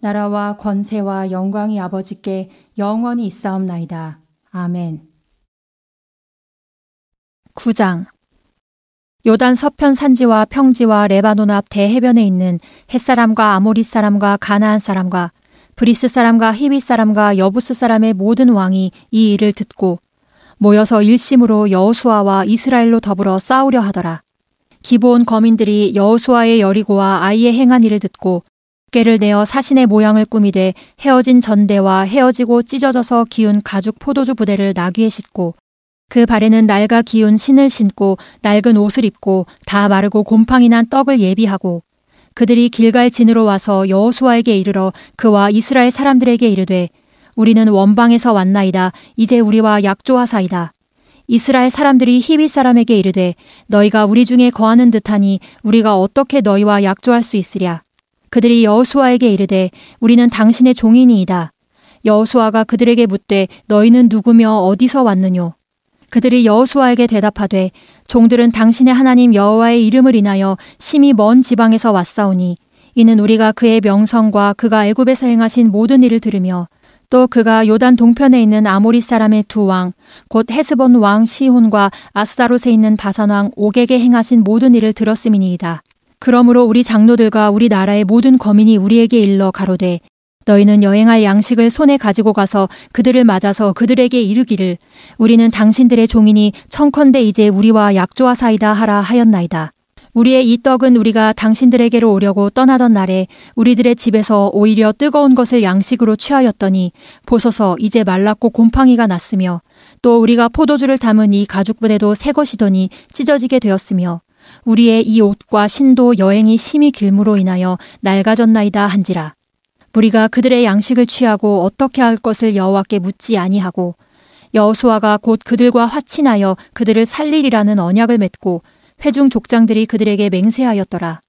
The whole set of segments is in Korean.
나라와 권세와 영광이 아버지께 영원히 있사옵나이다. 아멘. 9장 요단 서편 산지와 평지와 레바논 앞 대해변에 있는 햇사람과 아모리 사람과 가나안 사람과 브리스 사람과 히위 사람과 여부스 사람의 모든 왕이 이 일을 듣고 모여서 일심으로 여호수아와 이스라엘로 더불어 싸우려 하더라. 기본 거민들이 여호수아의 여리고와 아이의 행한 일을 듣고 깨를 내어 사신의 모양을 꾸미되 헤어진 전대와 헤어지고 찢어져서 기운 가죽 포도주 부대를 나귀에 싣고 그 발에는 날아 기운 신을 신고 낡은 옷을 입고 다 마르고 곰팡이 난 떡을 예비하고 그들이 길갈 진으로 와서 여호수아에게 이르러 그와 이스라엘 사람들에게 이르되 우리는 원방에서 왔나이다 이제 우리와 약조하사이다 이스라엘 사람들이 히윗 사람에게 이르되 너희가 우리 중에 거하는 듯하니 우리가 어떻게 너희와 약조할 수 있으랴 그들이 여호수아에게 이르되 우리는 당신의 종인이이다. 여호수아가 그들에게 묻되 너희는 누구며 어디서 왔느뇨? 그들이 여호수아에게 대답하되 종들은 당신의 하나님 여호와의 이름을 인하여 심히 먼 지방에서 왔사오니 이는 우리가 그의 명성과 그가 애굽에서 행하신 모든 일을 들으며 또 그가 요단 동편에 있는 아모리 사람의 두 왕 곧 헤스본 왕 시혼과 아스다롯에 있는 바산 왕 옥에게 행하신 모든 일을 들었음이니이다. 그러므로 우리 장로들과 우리 나라의 모든 거민이 우리에게 일러 가로되 너희는 여행할 양식을 손에 가지고 가서 그들을 맞아서 그들에게 이르기를 우리는 당신들의 종이니 청컨대 이제 우리와 약조와 사이다 하라 하였나이다. 우리의 이 떡은 우리가 당신들에게로 오려고 떠나던 날에 우리들의 집에서 오히려 뜨거운 것을 양식으로 취하였더니 보소서 이제 말랐고 곰팡이가 났으며 또 우리가 포도주를 담은 이 가죽부대도 새 것이더니 찢어지게 되었으며 우리의 이 옷과 신도 여행이 심히 길므로 인하여 낡아졌나이다 한지라. 우리가 그들의 양식을 취하고 어떻게 할 것을 여호와께 묻지 아니하고 여호수아가 곧 그들과 화친하여 그들을 살리리라는 언약을 맺고 회중 족장들이 그들에게 맹세하였더라.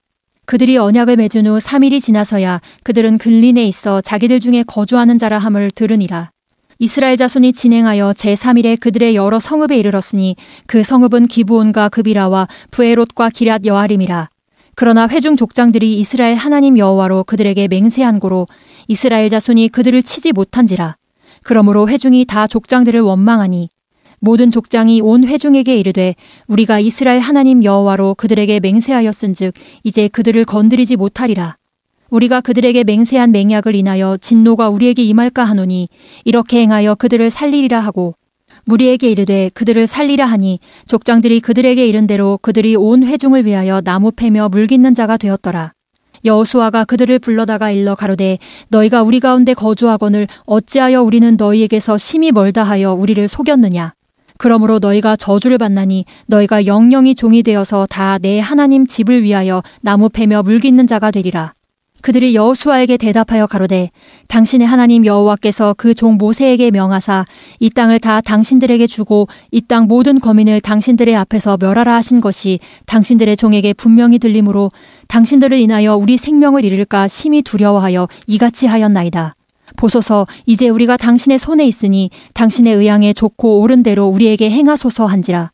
그들이 언약을 맺은 후 3일이 지나서야 그들은 근린에 있어 자기들 중에 거주하는 자라 함을 들으니라. 이스라엘 자손이 진행하여 제3일에 그들의 여러 성읍에 이르렀으니 그 성읍은 기부온과 그비라와 부에롯과 기랏 여아림이라. 그러나 회중 족장들이 이스라엘 하나님 여호와로 그들에게 맹세한 고로 이스라엘 자손이 그들을 치지 못한지라. 그러므로 회중이 다 족장들을 원망하니 모든 족장이 온 회중에게 이르되 우리가 이스라엘 하나님 여호와로 그들에게 맹세하였은즉 이제 그들을 건드리지 못하리라. 우리가 그들에게 맹세한 맹약을 인하여 진노가 우리에게 임할까 하노니 이렇게 행하여 그들을 살리리라 하고 무리에게 이르되 그들을 살리라 하니 족장들이 그들에게 이른 대로 그들이 온 회중을 위하여 나무 패며 물깃는 자가 되었더라. 여호수아가 그들을 불러다가 일러 가로되 너희가 우리 가운데 거주하거늘 어찌하여 우리는 너희에게서 심히 멀다 하여 우리를 속였느냐 그러므로 너희가 저주를 받나니 너희가 영영이 종이 되어서 다 내 하나님 집을 위하여 나무 패며 물깃는 자가 되리라 그들이 여호수아에게 대답하여 가로되 당신의 하나님 여호와께서 그 종 모세에게 명하사 이 땅을 다 당신들에게 주고 이 땅 모든 거민을 당신들의 앞에서 멸하라 하신 것이 당신들의 종에게 분명히 들림으로 당신들을 인하여 우리 생명을 잃을까 심히 두려워하여 이같이 하였나이다. 보소서 이제 우리가 당신의 손에 있으니 당신의 의향에 좋고 옳은 대로 우리에게 행하소서 한지라.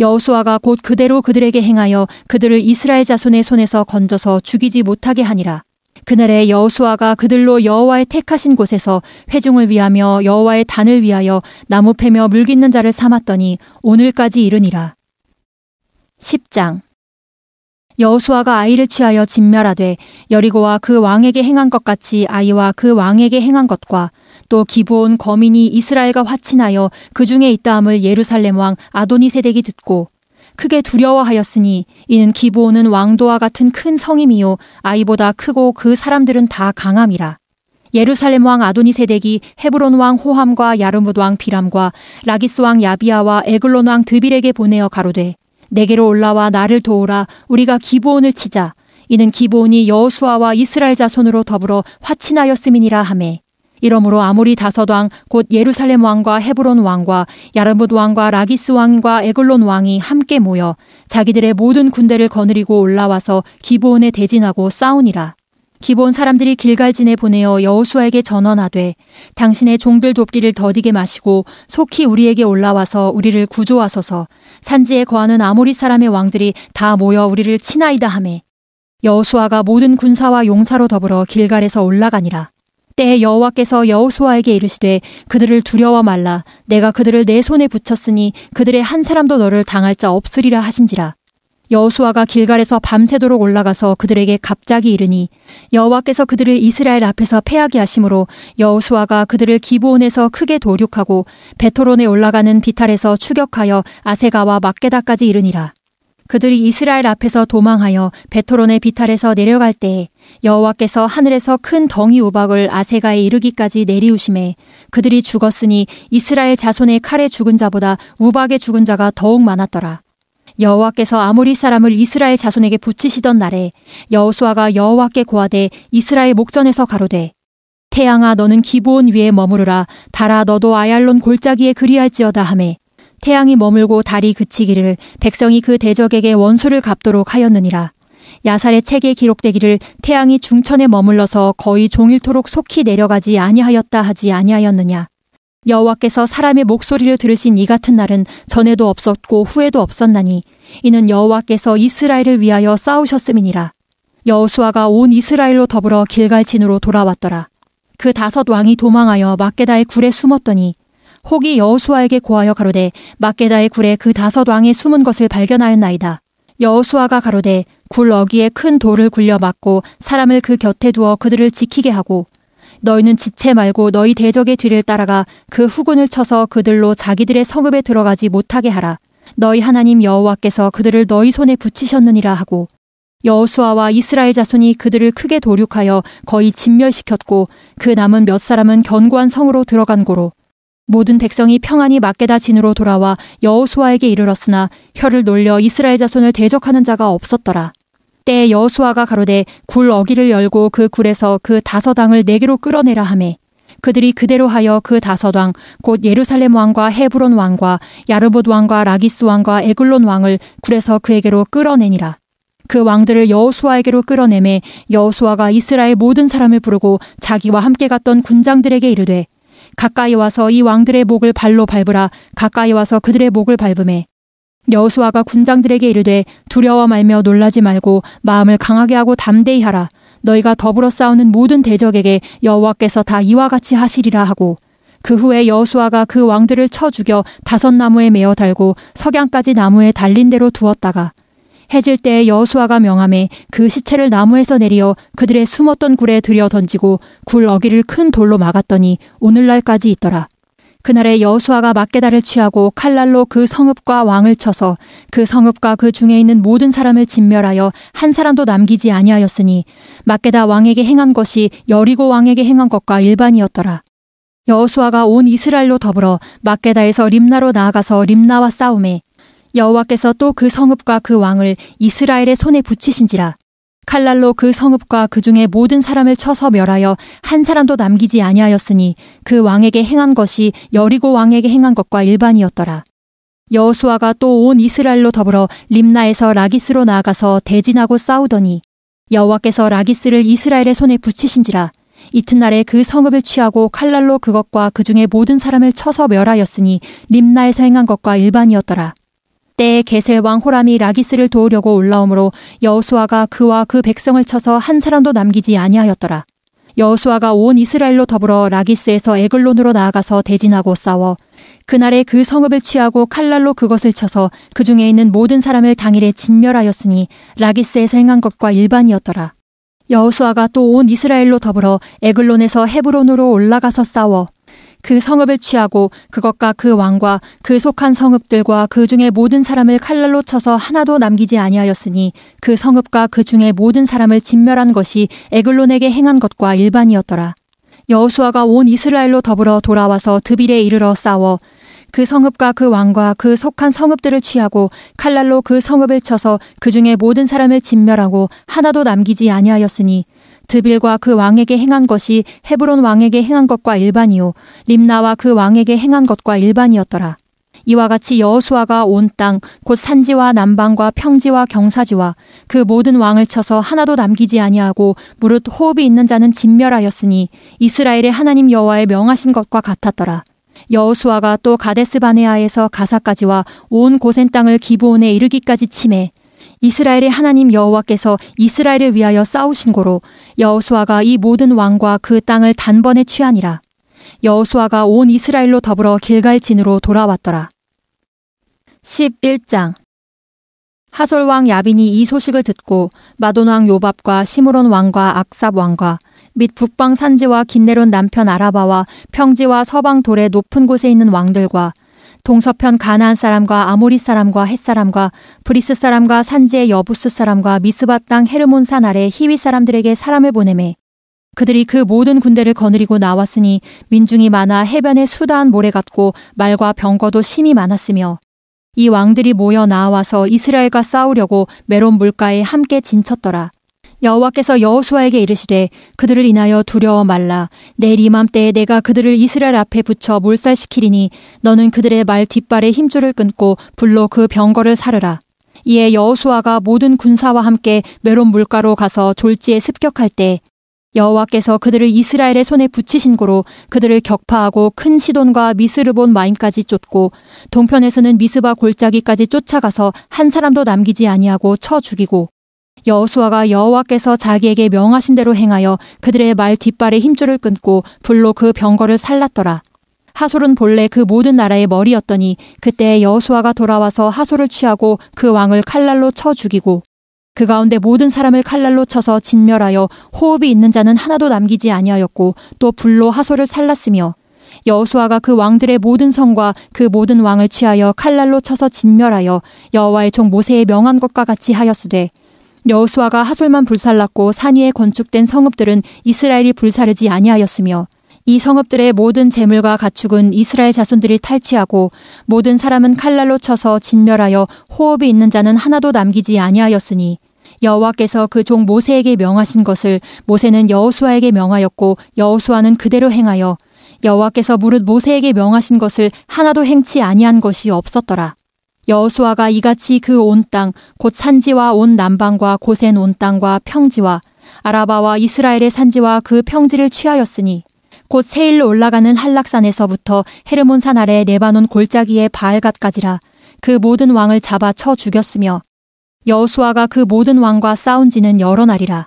여호수아가 곧 그대로 그들에게 행하여 그들을 이스라엘 자손의 손에서 건져서 죽이지 못하게 하니라. 그날에 여호수아가 그들로 여호와의 택하신 곳에서 회중을 위하며 여호와의 단을 위하여 나무 패며 물깃는 자를 삼았더니 오늘까지 이르니라. 10장 여호수아가 아이를 취하여 진멸하되 여리고와 그 왕에게 행한 것 같이 아이와 그 왕에게 행한 것과 또 기브온 거민이 이스라엘과 화친하여 그 중에 있다함을 예루살렘 왕 아도니 세덱이 듣고 크게 두려워하였으니 이는 기부온은 왕도와 같은 큰 성임이요 아이보다 크고 그 사람들은 다 강함이라. 예루살렘 왕 아도니세덱이 헤브론 왕 호함과 야르뭇 왕 비람과 라기스 왕 야비아와 에글론 왕 드빌에게 보내어 가로되 내게로 올라와 나를 도우라 우리가 기부온을 치자 이는 기부온이 여호수아와 이스라엘 자손으로 더불어 화친하였음이니라 하매 이러므로 아모리 다섯왕 곧 예루살렘 왕과 헤브론 왕과 야르뭇 왕과 라기스 왕과 에글론 왕이 함께 모여 자기들의 모든 군대를 거느리고 올라와서 기브온에 대진하고 싸우니라. 기본 사람들이 길갈진에 보내어 여호수아에게 전언하되 당신의 종들 돕기를 더디게 마시고 속히 우리에게 올라와서 우리를 구조하소서 산지에 거하는 아모리 사람의 왕들이 다 모여 우리를 친하이다 하매 여호수아가 모든 군사와 용사로 더불어 길갈에서 올라가니라 이때 여호와께서 여호수아에게 이르시되 그들을 두려워 말라 내가 그들을 내 손에 붙였으니 그들의 한 사람도 너를 당할 자 없으리라 하신지라 여호수아가 길갈에서 밤새도록 올라가서 그들에게 갑자기 이르니 여호와께서 그들을 이스라엘 앞에서 패하게 하심으로 여호수아가 그들을 기브온에서 크게 도륙하고 베토론에 올라가는 비탈에서 추격하여 아세가와 막게다까지 이르니라 그들이 이스라엘 앞에서 도망하여 베토론의 비탈에서 내려갈 때 여호와께서 하늘에서 큰 덩이 우박을 아세가에 이르기까지 내리우심에 그들이 죽었으니 이스라엘 자손의 칼에 죽은 자보다 우박에 죽은 자가 더욱 많았더라. 여호와께서 아무리 사람을 이스라엘 자손에게 붙이시던 날에 여호수아가 여호와께 고하되 이스라엘 목전에서 가로되 태양아 너는 기본 위에 머무르라 달아 너도 아얄론 골짜기에 그리할지어다 하매 태양이 머물고 달이 그치기를 백성이 그 대적에게 원수를 갚도록 하였느니라. 야살의 책에 기록되기를 태양이 중천에 머물러서 거의 종일토록 속히 내려가지 아니하였다 하지 아니하였느냐. 여호와께서 사람의 목소리를 들으신 이 같은 날은 전에도 없었고 후에도 없었나니 이는 여호와께서 이스라엘을 위하여 싸우셨음이니라. 여호수아가 온 이스라엘로 더불어 길갈진으로 돌아왔더라. 그 다섯 왕이 도망하여 마게다의 굴에 숨었더니 혹이 여호수아에게 고하여 가로되 마게다의 굴에 그 다섯 왕이 숨은 것을 발견하였나이다. 여호수아가 가로되 굴 어귀에 큰 돌을 굴려 막고 사람을 그 곁에 두어 그들을 지키게 하고 너희는 지체 말고 너희 대적의 뒤를 따라가 그 후군을 쳐서 그들로 자기들의 성읍에 들어가지 못하게 하라. 너희 하나님 여호와께서 그들을 너희 손에 붙이셨느니라 하고 여호수아와 이스라엘 자손이 그들을 크게 도륙하여 거의 진멸시켰고 그 남은 몇 사람은 견고한 성으로 들어간 고로 모든 백성이 평안히 막게다 진으로 돌아와 여호수아에게 이르렀으나 혀를 놀려 이스라엘 자손을 대적하는 자가 없었더라. 때에 여호수아가 가로되 굴 어기를 열고 그 굴에서 그 다서당을 내게로 끌어내라 하매 그들이 그대로 하여 그 다서당 곧 예루살렘 왕과 헤브론 왕과 야르봇 왕과 라기스 왕과 에글론 왕을 굴에서 그에게로 끌어내니라. 그 왕들을 여호수아에게로 끌어내매 여호수아가 이스라엘 모든 사람을 부르고 자기와 함께 갔던 군장들에게 이르되 가까이 와서 이 왕들의 목을 발로 밟으라 가까이 와서 그들의 목을 밟음에 여호수아가 군장들에게 이르되 두려워 말며 놀라지 말고 마음을 강하게 하고 담대히 하라 너희가 더불어 싸우는 모든 대적에게 여호와께서 다 이와 같이 하시리라 하고 그 후에 여호수아가 그 왕들을 쳐 죽여 다섯 나무에 메어 달고 석양까지 나무에 달린 대로 두었다가 해질 때에 여수아가 명함에 그 시체를 나무에서 내리어 그들의 숨었던 굴에 들여 던지고 굴어귀를큰 돌로 막았더니 오늘날까지 있더라. 그날에 여수아가 막게다를 취하고 칼날로 그 성읍과 왕을 쳐서 그 성읍과 그 중에 있는 모든 사람을 진멸하여 한 사람도 남기지 아니하였으니 막게다 왕에게 행한 것이 여리고 왕에게 행한 것과 일반이었더라. 여수아가온 이스라엘로 더불어 막게다에서 림나로 나아가서 림나와 싸움에 여호와께서 또 그 성읍과 그 왕을 이스라엘의 손에 붙이신지라 칼날로 그 성읍과 그 중에 모든 사람을 쳐서 멸하여 한 사람도 남기지 아니하였으니 그 왕에게 행한 것이 여리고 왕에게 행한 것과 일반이었더라. 여호수아가 또 온 이스라엘로 더불어 림나에서 라기스로 나아가서 대진하고 싸우더니 여호와께서 라기스를 이스라엘의 손에 붙이신지라 이튿날에 그 성읍을 취하고 칼날로 그것과 그 중에 모든 사람을 쳐서 멸하였으니 림나에서 행한 것과 일반이었더라. 이때 게셀왕 호람이 라기스를 도우려고 올라오므로 여호수아가 그와 그 백성을 쳐서 한 사람도 남기지 아니하였더라. 여호수아가 온 이스라엘로 더불어 라기스에서 에글론으로 나아가서 대진하고 싸워 그날에 그 성읍을 취하고 칼날로 그것을 쳐서 그 중에 있는 모든 사람을 당일에 진멸하였으니 라기스에서 행한 것과 일반이었더라. 여호수아가 또 온 이스라엘로 더불어 에글론에서 헤브론으로 올라가서 싸워 그 성읍을 취하고 그것과 그 왕과 그 속한 성읍들과 그 중에 모든 사람을 칼날로 쳐서 하나도 남기지 아니하였으니 그 성읍과 그 중에 모든 사람을 진멸한 것이 에글론에게 행한 것과 일반이었더라. 여호수아가 온 이스라엘로 더불어 돌아와서 드빌에 이르러 싸워 그 성읍과 그 왕과 그 속한 성읍들을 취하고 칼날로 그 성읍을 쳐서 그 중에 모든 사람을 진멸하고 하나도 남기지 아니하였으니 드빌과 그 왕에게 행한 것이 헤브론 왕에게 행한 것과 일반이요 림나와 그 왕에게 행한 것과 일반이었더라. 이와 같이 여호수아가 온땅곧 산지와 남방과 평지와 경사지와 그 모든 왕을 쳐서 하나도 남기지 아니하고 무릇 호흡이 있는 자는 진멸하였으니 이스라엘의 하나님 여호와의 명하신 것과 같았더라. 여호수아가 또 가데스 바네아에서 가사까지와 온 고센 땅을 기브온에 이르기까지 침해 이스라엘의 하나님 여호와께서 이스라엘을 위하여 싸우신 고로 여호수아가 이 모든 왕과 그 땅을 단번에 취하니라. 여호수아가 온 이스라엘로 더불어 길갈 진으로 돌아왔더라. 11장 하솔 왕 야빈이 이 소식을 듣고 마돈 왕 요밥과 시므론 왕과 악삽 왕과 및 북방 산지와 긴내론 남편 아라바와 평지와 서방 돌의 높은 곳에 있는 왕들과 동서편 가나안 사람과 아모리 사람과 햇 사람과 브리스 사람과 산지의 여부스 사람과 미스바 땅 헤르몬 산 아래 히위 사람들에게 사람을 보내매 그들이 그 모든 군대를 거느리고 나왔으니 민중이 많아 해변에 수다한 모래 같고 말과 병거도 심히 많았으며 이 왕들이 모여 나와서 이스라엘과 싸우려고 메론 물가에 함께 진쳤더라. 여호와께서 여호수아에게 이르시되 그들을 인하여 두려워 말라 내일 이맘때에 내가 그들을 이스라엘 앞에 붙여 몰살시키리니 너는 그들의 말 뒷발에 힘줄을 끊고 불로 그 병거를 사르라 이에 여호수아가 모든 군사와 함께 메론 물가로 가서 졸지에 습격할 때 여호와께서 그들을 이스라엘의 손에 붙이신 고로 그들을 격파하고 큰 시돈과 미스르본 마임까지 쫓고 동편에서는 미스바 골짜기까지 쫓아가서 한 사람도 남기지 아니하고 쳐 죽이고 여호수아가 여호와께서 자기에게 명하신 대로 행하여 그들의 말뒷발에 힘줄을 끊고 불로 그 병거를 살랐더라. 하솔은 본래 그 모든 나라의 머리였더니 그때 여호수아가 돌아와서 하솔을 취하고 그 왕을 칼날로 쳐 죽이고 그 가운데 모든 사람을 칼날로 쳐서 진멸하여 호흡이 있는 자는 하나도 남기지 아니하였고 또 불로 하솔을 살랐으며 여호수아가 그 왕들의 모든 성과 그 모든 왕을 취하여 칼날로 쳐서 진멸하여 여호와의 종 모세의 명한 것과 같이 하였으되 여호수아가 하솔만 불살랐고 산 위에 건축된 성읍들은 이스라엘이 불사르지 아니하였으며 이 성읍들의 모든 재물과 가축은 이스라엘 자손들이 탈취하고 모든 사람은 칼날로 쳐서 진멸하여 호흡이 있는 자는 하나도 남기지 아니하였으니 여호와께서 그 종 모세에게 명하신 것을 모세는 여호수아에게 명하였고 여호수아는 그대로 행하여 여호와께서 무릇 모세에게 명하신 것을 하나도 행치 아니한 것이 없었더라. 여호수아가 이같이 그 온땅곧 산지와 온 남방과 고센 온 땅과 평지와 아라바와 이스라엘의 산지와 그 평지를 취하였으니 곧 세일로 올라가는 한락산에서부터 헤르몬산 아래 네바논 골짜기의 바알갓까지라 그 모든 왕을 잡아 쳐 죽였으며 여호수아가 그 모든 왕과 싸운 지는 여러 날이라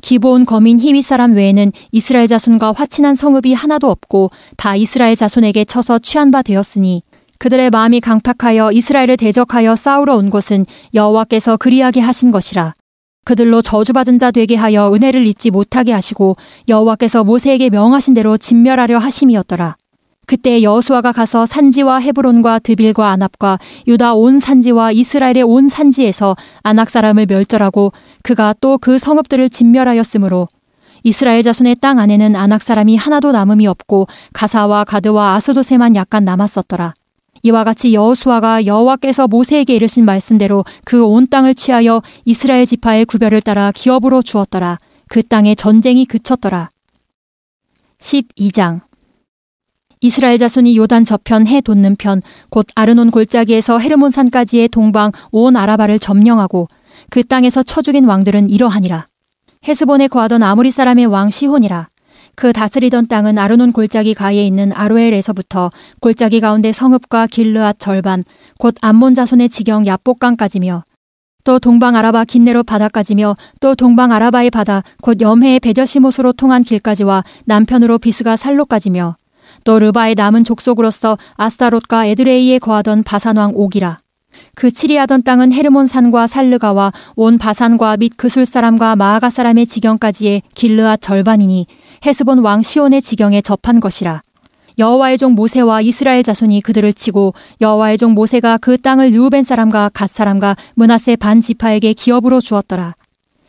기본 거민 히위 사람 외에는 이스라엘 자손과 화친한 성읍이 하나도 없고 다 이스라엘 자손에게 쳐서 취한 바 되었으니 그들의 마음이 강팍하여 이스라엘을 대적하여 싸우러 온 것은 여호와께서 그리하게 하신 것이라. 그들로 저주받은 자 되게 하여 은혜를 입지 못하게 하시고 여호와께서 모세에게 명하신 대로 진멸하려 하심이었더라. 그때 여수아가 가서 산지와 헤브론과 드빌과 안압과 유다 온 산지와 이스라엘의 온 산지에서 안악 사람을 멸절하고 그가 또 그 성읍들을 진멸하였으므로 이스라엘 자손의 땅 안에는 안악 사람이 하나도 남음이 없고 가사와 가드와 아스도세만 약간 남았었더라. 이와 같이 여호수아가 여호와께서 모세에게 이르신 말씀대로 그 온 땅을 취하여 이스라엘 지파의 구별을 따라 기업으로 주었더라. 그 땅에 전쟁이 그쳤더라. 12장 이스라엘 자손이 요단 저편 해 돋는 편 곧 아르논 골짜기에서 헤르몬 산까지의 동방 온 아라바를 점령하고 그 땅에서 쳐 죽인 왕들은 이러하니라. 헤스본에 거하던 아무리 사람의 왕 시혼이라. 그 다스리던 땅은 아르논 골짜기 가에 있는 아로엘에서부터 골짜기 가운데 성읍과 길르앗 절반, 곧 암몬 자손의 지경 야복강까지며 또 동방 아라바 긴내로 바다까지며 또 동방 아라바의 바다 곧 염해의 베더시못으로 통한 길까지와 남편으로 비스가 살로까지며 또 르바의 남은 족속으로서 아스타롯과 에드레이에 거하던 바산왕 옥이라 그 치리하던 땅은 헤르몬 산과 살르가와 온 바산과 및 그술 사람과 마아가 사람의 지경까지의 길르앗 절반이니 헤스본 왕 시온의 지경에 접한 것이라. 여호와의 종 모세와 이스라엘 자손이 그들을 치고 여호와의 종 모세가 그 땅을 르우벤 사람과 갓 사람과 문하세 반 지파에게 기업으로 주었더라.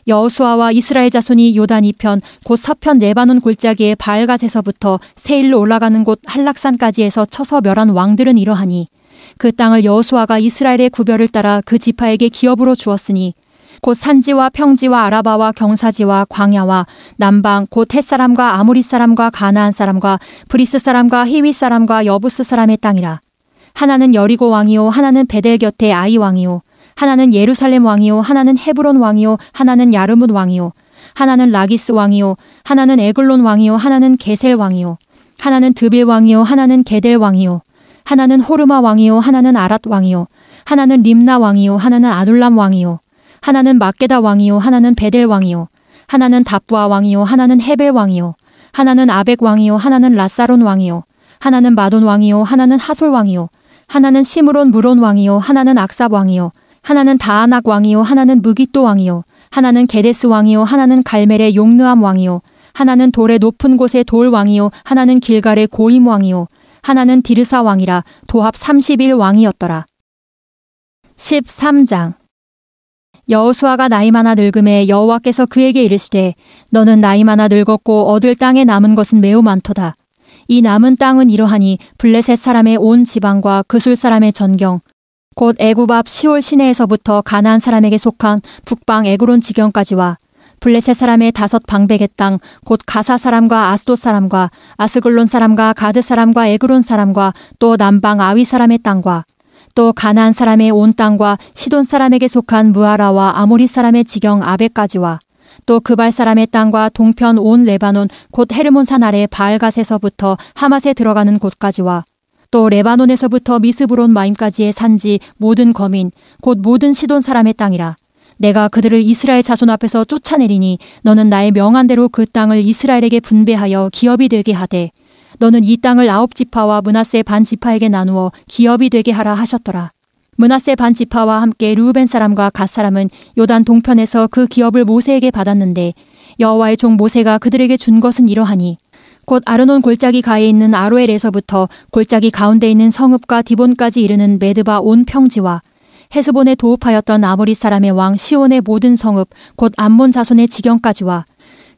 여호수아와 이스라엘 자손이 요단 이편 곧 서편 레바논 골짜기의 바알갓에서부터 세일로 올라가는 곳 한락산까지에서 쳐서 멸한 왕들은 이러하니 그 땅을 여호수아가 이스라엘의 구별을 따라 그 지파에게 기업으로 주었으니 곧 산지와 평지와 아라바와 경사지와 광야와 남방 곧 햇사람과 아무리 사람과 가나안 사람과 브리스 사람과 히위 사람과 여부스 사람의 땅이라 하나는 여리고 왕이요 하나는 베델 곁에 아이 왕이요 하나는 예루살렘 왕이요 하나는 헤브론 왕이요 하나는 야르뭇 왕이요 하나는 라기스 왕이요 하나는 에글론 왕이요 하나는 게셀 왕이요 하나는 드빌 왕이요 하나는 게델 왕이요 하나는 호르마 왕이요 하나는 아랏 왕이요 하나는 림나 왕이요 하나는 아둘람 왕이요 하나는 마게다 왕이요 하나는 베델 왕이요 하나는 다부아 왕이요 하나는 헤벨 왕이요 하나는 아벡 왕이요 하나는 라사론 왕이요 하나는 마돈 왕이요 하나는 하솔 왕이요 하나는 시므론 무론 왕이요 하나는 악삽 왕이요 하나는 다아낙 왕이요 하나는 무기또 왕이요 하나는 게데스 왕이요 하나는 갈멜의 용느암 왕이요 하나는 돌의 높은 곳의 돌 왕이요 하나는 길갈의 고임 왕이요 하나는 디르사 왕이라 도합 31 왕이었더라. 13장 여호수아가 나이 많아 늙음에 여호와께서 그에게 이르시되 너는 나이 많아 늙었고 얻을 땅에 남은 것은 매우 많도다. 이 남은 땅은 이러하니 블레셋 사람의 온 지방과 그술 사람의 전경 곧 애굽 앞 시올 시내에서부터 가나안 사람에게 속한 북방 에그론 지경까지와 블레셋 사람의 다섯 방백의 땅 곧 가사 사람과 아스도 사람과 아스글론 사람과 가드 사람과 에그론 사람과 또 남방 아위 사람의 땅과 또가난안 사람의 온 땅과 시돈 사람에게 속한 무아라와 아모리 사람의 지경 아베까지와 또 그발 사람의 땅과 동편 온 레바논 곧 헤르몬산 아래 바알갓에서부터 하맛에 들어가는 곳까지와 또 레바논에서부터 미스브론 마임까지의 산지 모든 거민 곧 모든 시돈 사람의 땅이라 내가 그들을 이스라엘 자손 앞에서 쫓아내리니 너는 나의 명한대로 그 땅을 이스라엘에게 분배하여 기업이 되게 하되 너는 이 땅을 아홉 지파와 문하세 반 지파에게 나누어 기업이 되게 하라 하셨더라. 문하세 반 지파와 함께 루벤 사람과 갓 사람은 요단 동편에서 그 기업을 모세에게 받았는데 여호와의 종 모세가 그들에게 준 것은 이러하니 곧 아르논 골짜기 가에 있는 아로엘에서부터 골짜기 가운데 있는 성읍과 디본까지 이르는 메드바 온 평지와 헤스본에 도읍하였던 아모리 사람의 왕 시온의 모든 성읍 곧 암몬 자손의 지경까지와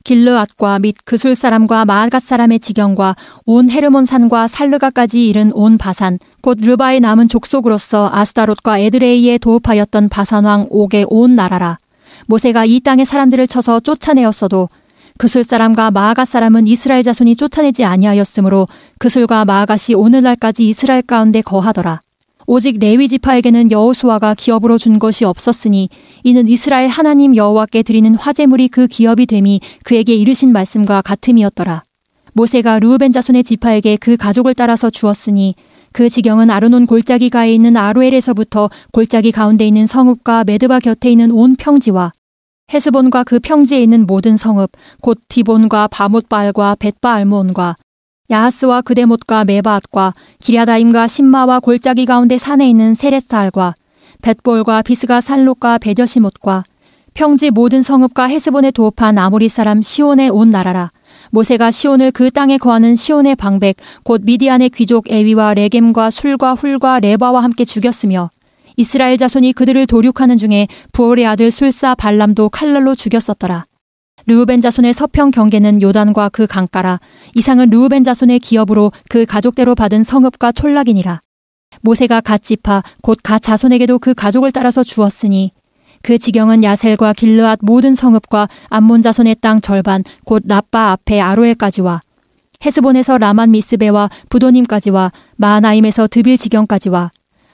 길르앗과 및 그술 사람과 마앗 사람의 지경과 온 헤르몬 산과 살르가까지 이른 온 바산 곧 르바의 남은 족속으로서 아스타롯과 에드레이에 도읍하였던 바산 왕 옥의 온 나라라 모세가 이 땅의 사람들을 쳐서 쫓아내었어도 그술 사람과 마아가 사람은 이스라엘 자손이 쫓아내지 아니하였으므로 그술과 마아가시 오늘날까지 이스라엘 가운데 거하더라. 오직 레위 지파에게는 여호수아가 기업으로 준 것이 없었으니 이는 이스라엘 하나님 여호와께 드리는 화제물이 그 기업이 됨이 그에게 이르신 말씀과 같음이었더라. 모세가 루우벤 자손의 지파에게 그 가족을 따라서 주었으니 그 지경은 아르논 골짜기 가에 있는 아로엘에서부터 골짜기 가운데 있는 성읍과 메드바 곁에 있는 온 평지와 헤스본과 그 평지에 있는 모든 성읍 곧 디본과 바못바알과 벳바알몬과 야하스와 그대 못과 메바앗과 기랴다임과 신마와 골짜기 가운데 산에 있는 세렛살과 벳볼과 비스가 살롯과 베더시못과 평지 모든 성읍과 헤스본에 도읍한 아모리 사람 시온에 온 나라라. 모세가 시온을 그 땅에 거하는 시온의 방백 곧 미디안의 귀족 에위와 레겜과 술과 훌과 레바와 함께 죽였으며 이스라엘 자손이 그들을 도륙하는 중에 부월의 아들 술사 발람도 칼날로 죽였었더라. 르우벤 자손의 서평 경계는 요단과 그 강가라 이상은 르우벤 자손의 기업으로 그 가족대로 받은 성읍과 촌락이니라 모세가 갓 지파 곧 갓 자손에게도 그 가족을 따라서 주었으니 그 지경은 야셀과 길르앗 모든 성읍과 암몬 자손의 땅 절반 곧나빠 앞에 아로에까지와 헤스본에서 라만 미스베와 부도님까지와 마하나임에서 드빌 지경까지와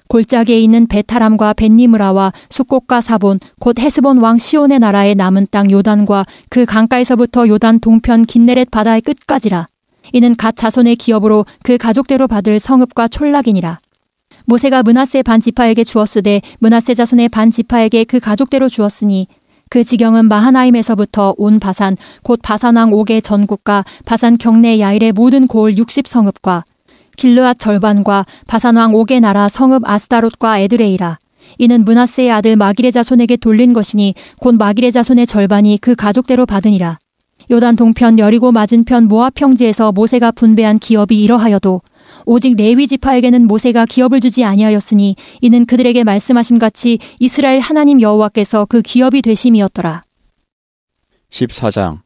골짜기에 있는 베타람과 벤니무라와 숙곡과 사본 곧 헤스본 왕 시온의 나라의 남은 땅 요단과 그 강가에서부터 요단 동편 긴네렛 바다의 끝까지라 이는 갓 자손의 기업으로 그 가족대로 받을 성읍과 촌락이니라 모세가 문하세 반 지파에게 주었으되 문하세 자손의 반 지파에게 그 가족대로 주었으니 그 지경은 마하나임에서부터 온 바산 곧 바산왕 옥의 전국과 바산 경내 야일의 모든 고을 60 성읍과 길르앗 절반과 바산왕 옥의 나라 성읍 아스다롯과 에드레이라. 이는 문하세의 아들 마기레 자손에게 돌린 것이니 곧 마기레 자손의 절반이 그 가족대로 받으니라. 요단 동편 여리고 맞은편 모압 평지에서 모세가 분배한 기업이 이러하여도 오직 레위 지파에게는 모세가 기업을 주지 아니하였으니 이는 그들에게 말씀하심 같이 이스라엘 하나님 여호와께서 그 기업이 되심이었더라. 14장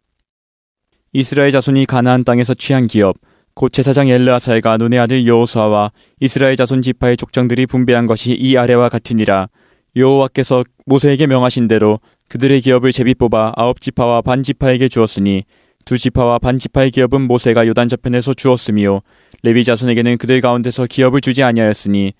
이스라엘 자손이 가나안 땅에서 취한 기업 곧 제사장 엘르아사가 눈의 아들 여호수아와 이스라엘 자손 지파의 족장들이 분배한 것이 이 아래와 같으니라 여호와께서 모세에게 명하신 대로 그들의 기업을 제비 뽑아 아홉 지파와 반 지파에게 주었으니 두 지파와 반 지파의 기업은 모세가 요단 저편에서 주었으며 레비 자손에게는 그들 가운데서 기업을 주지 아니하였으니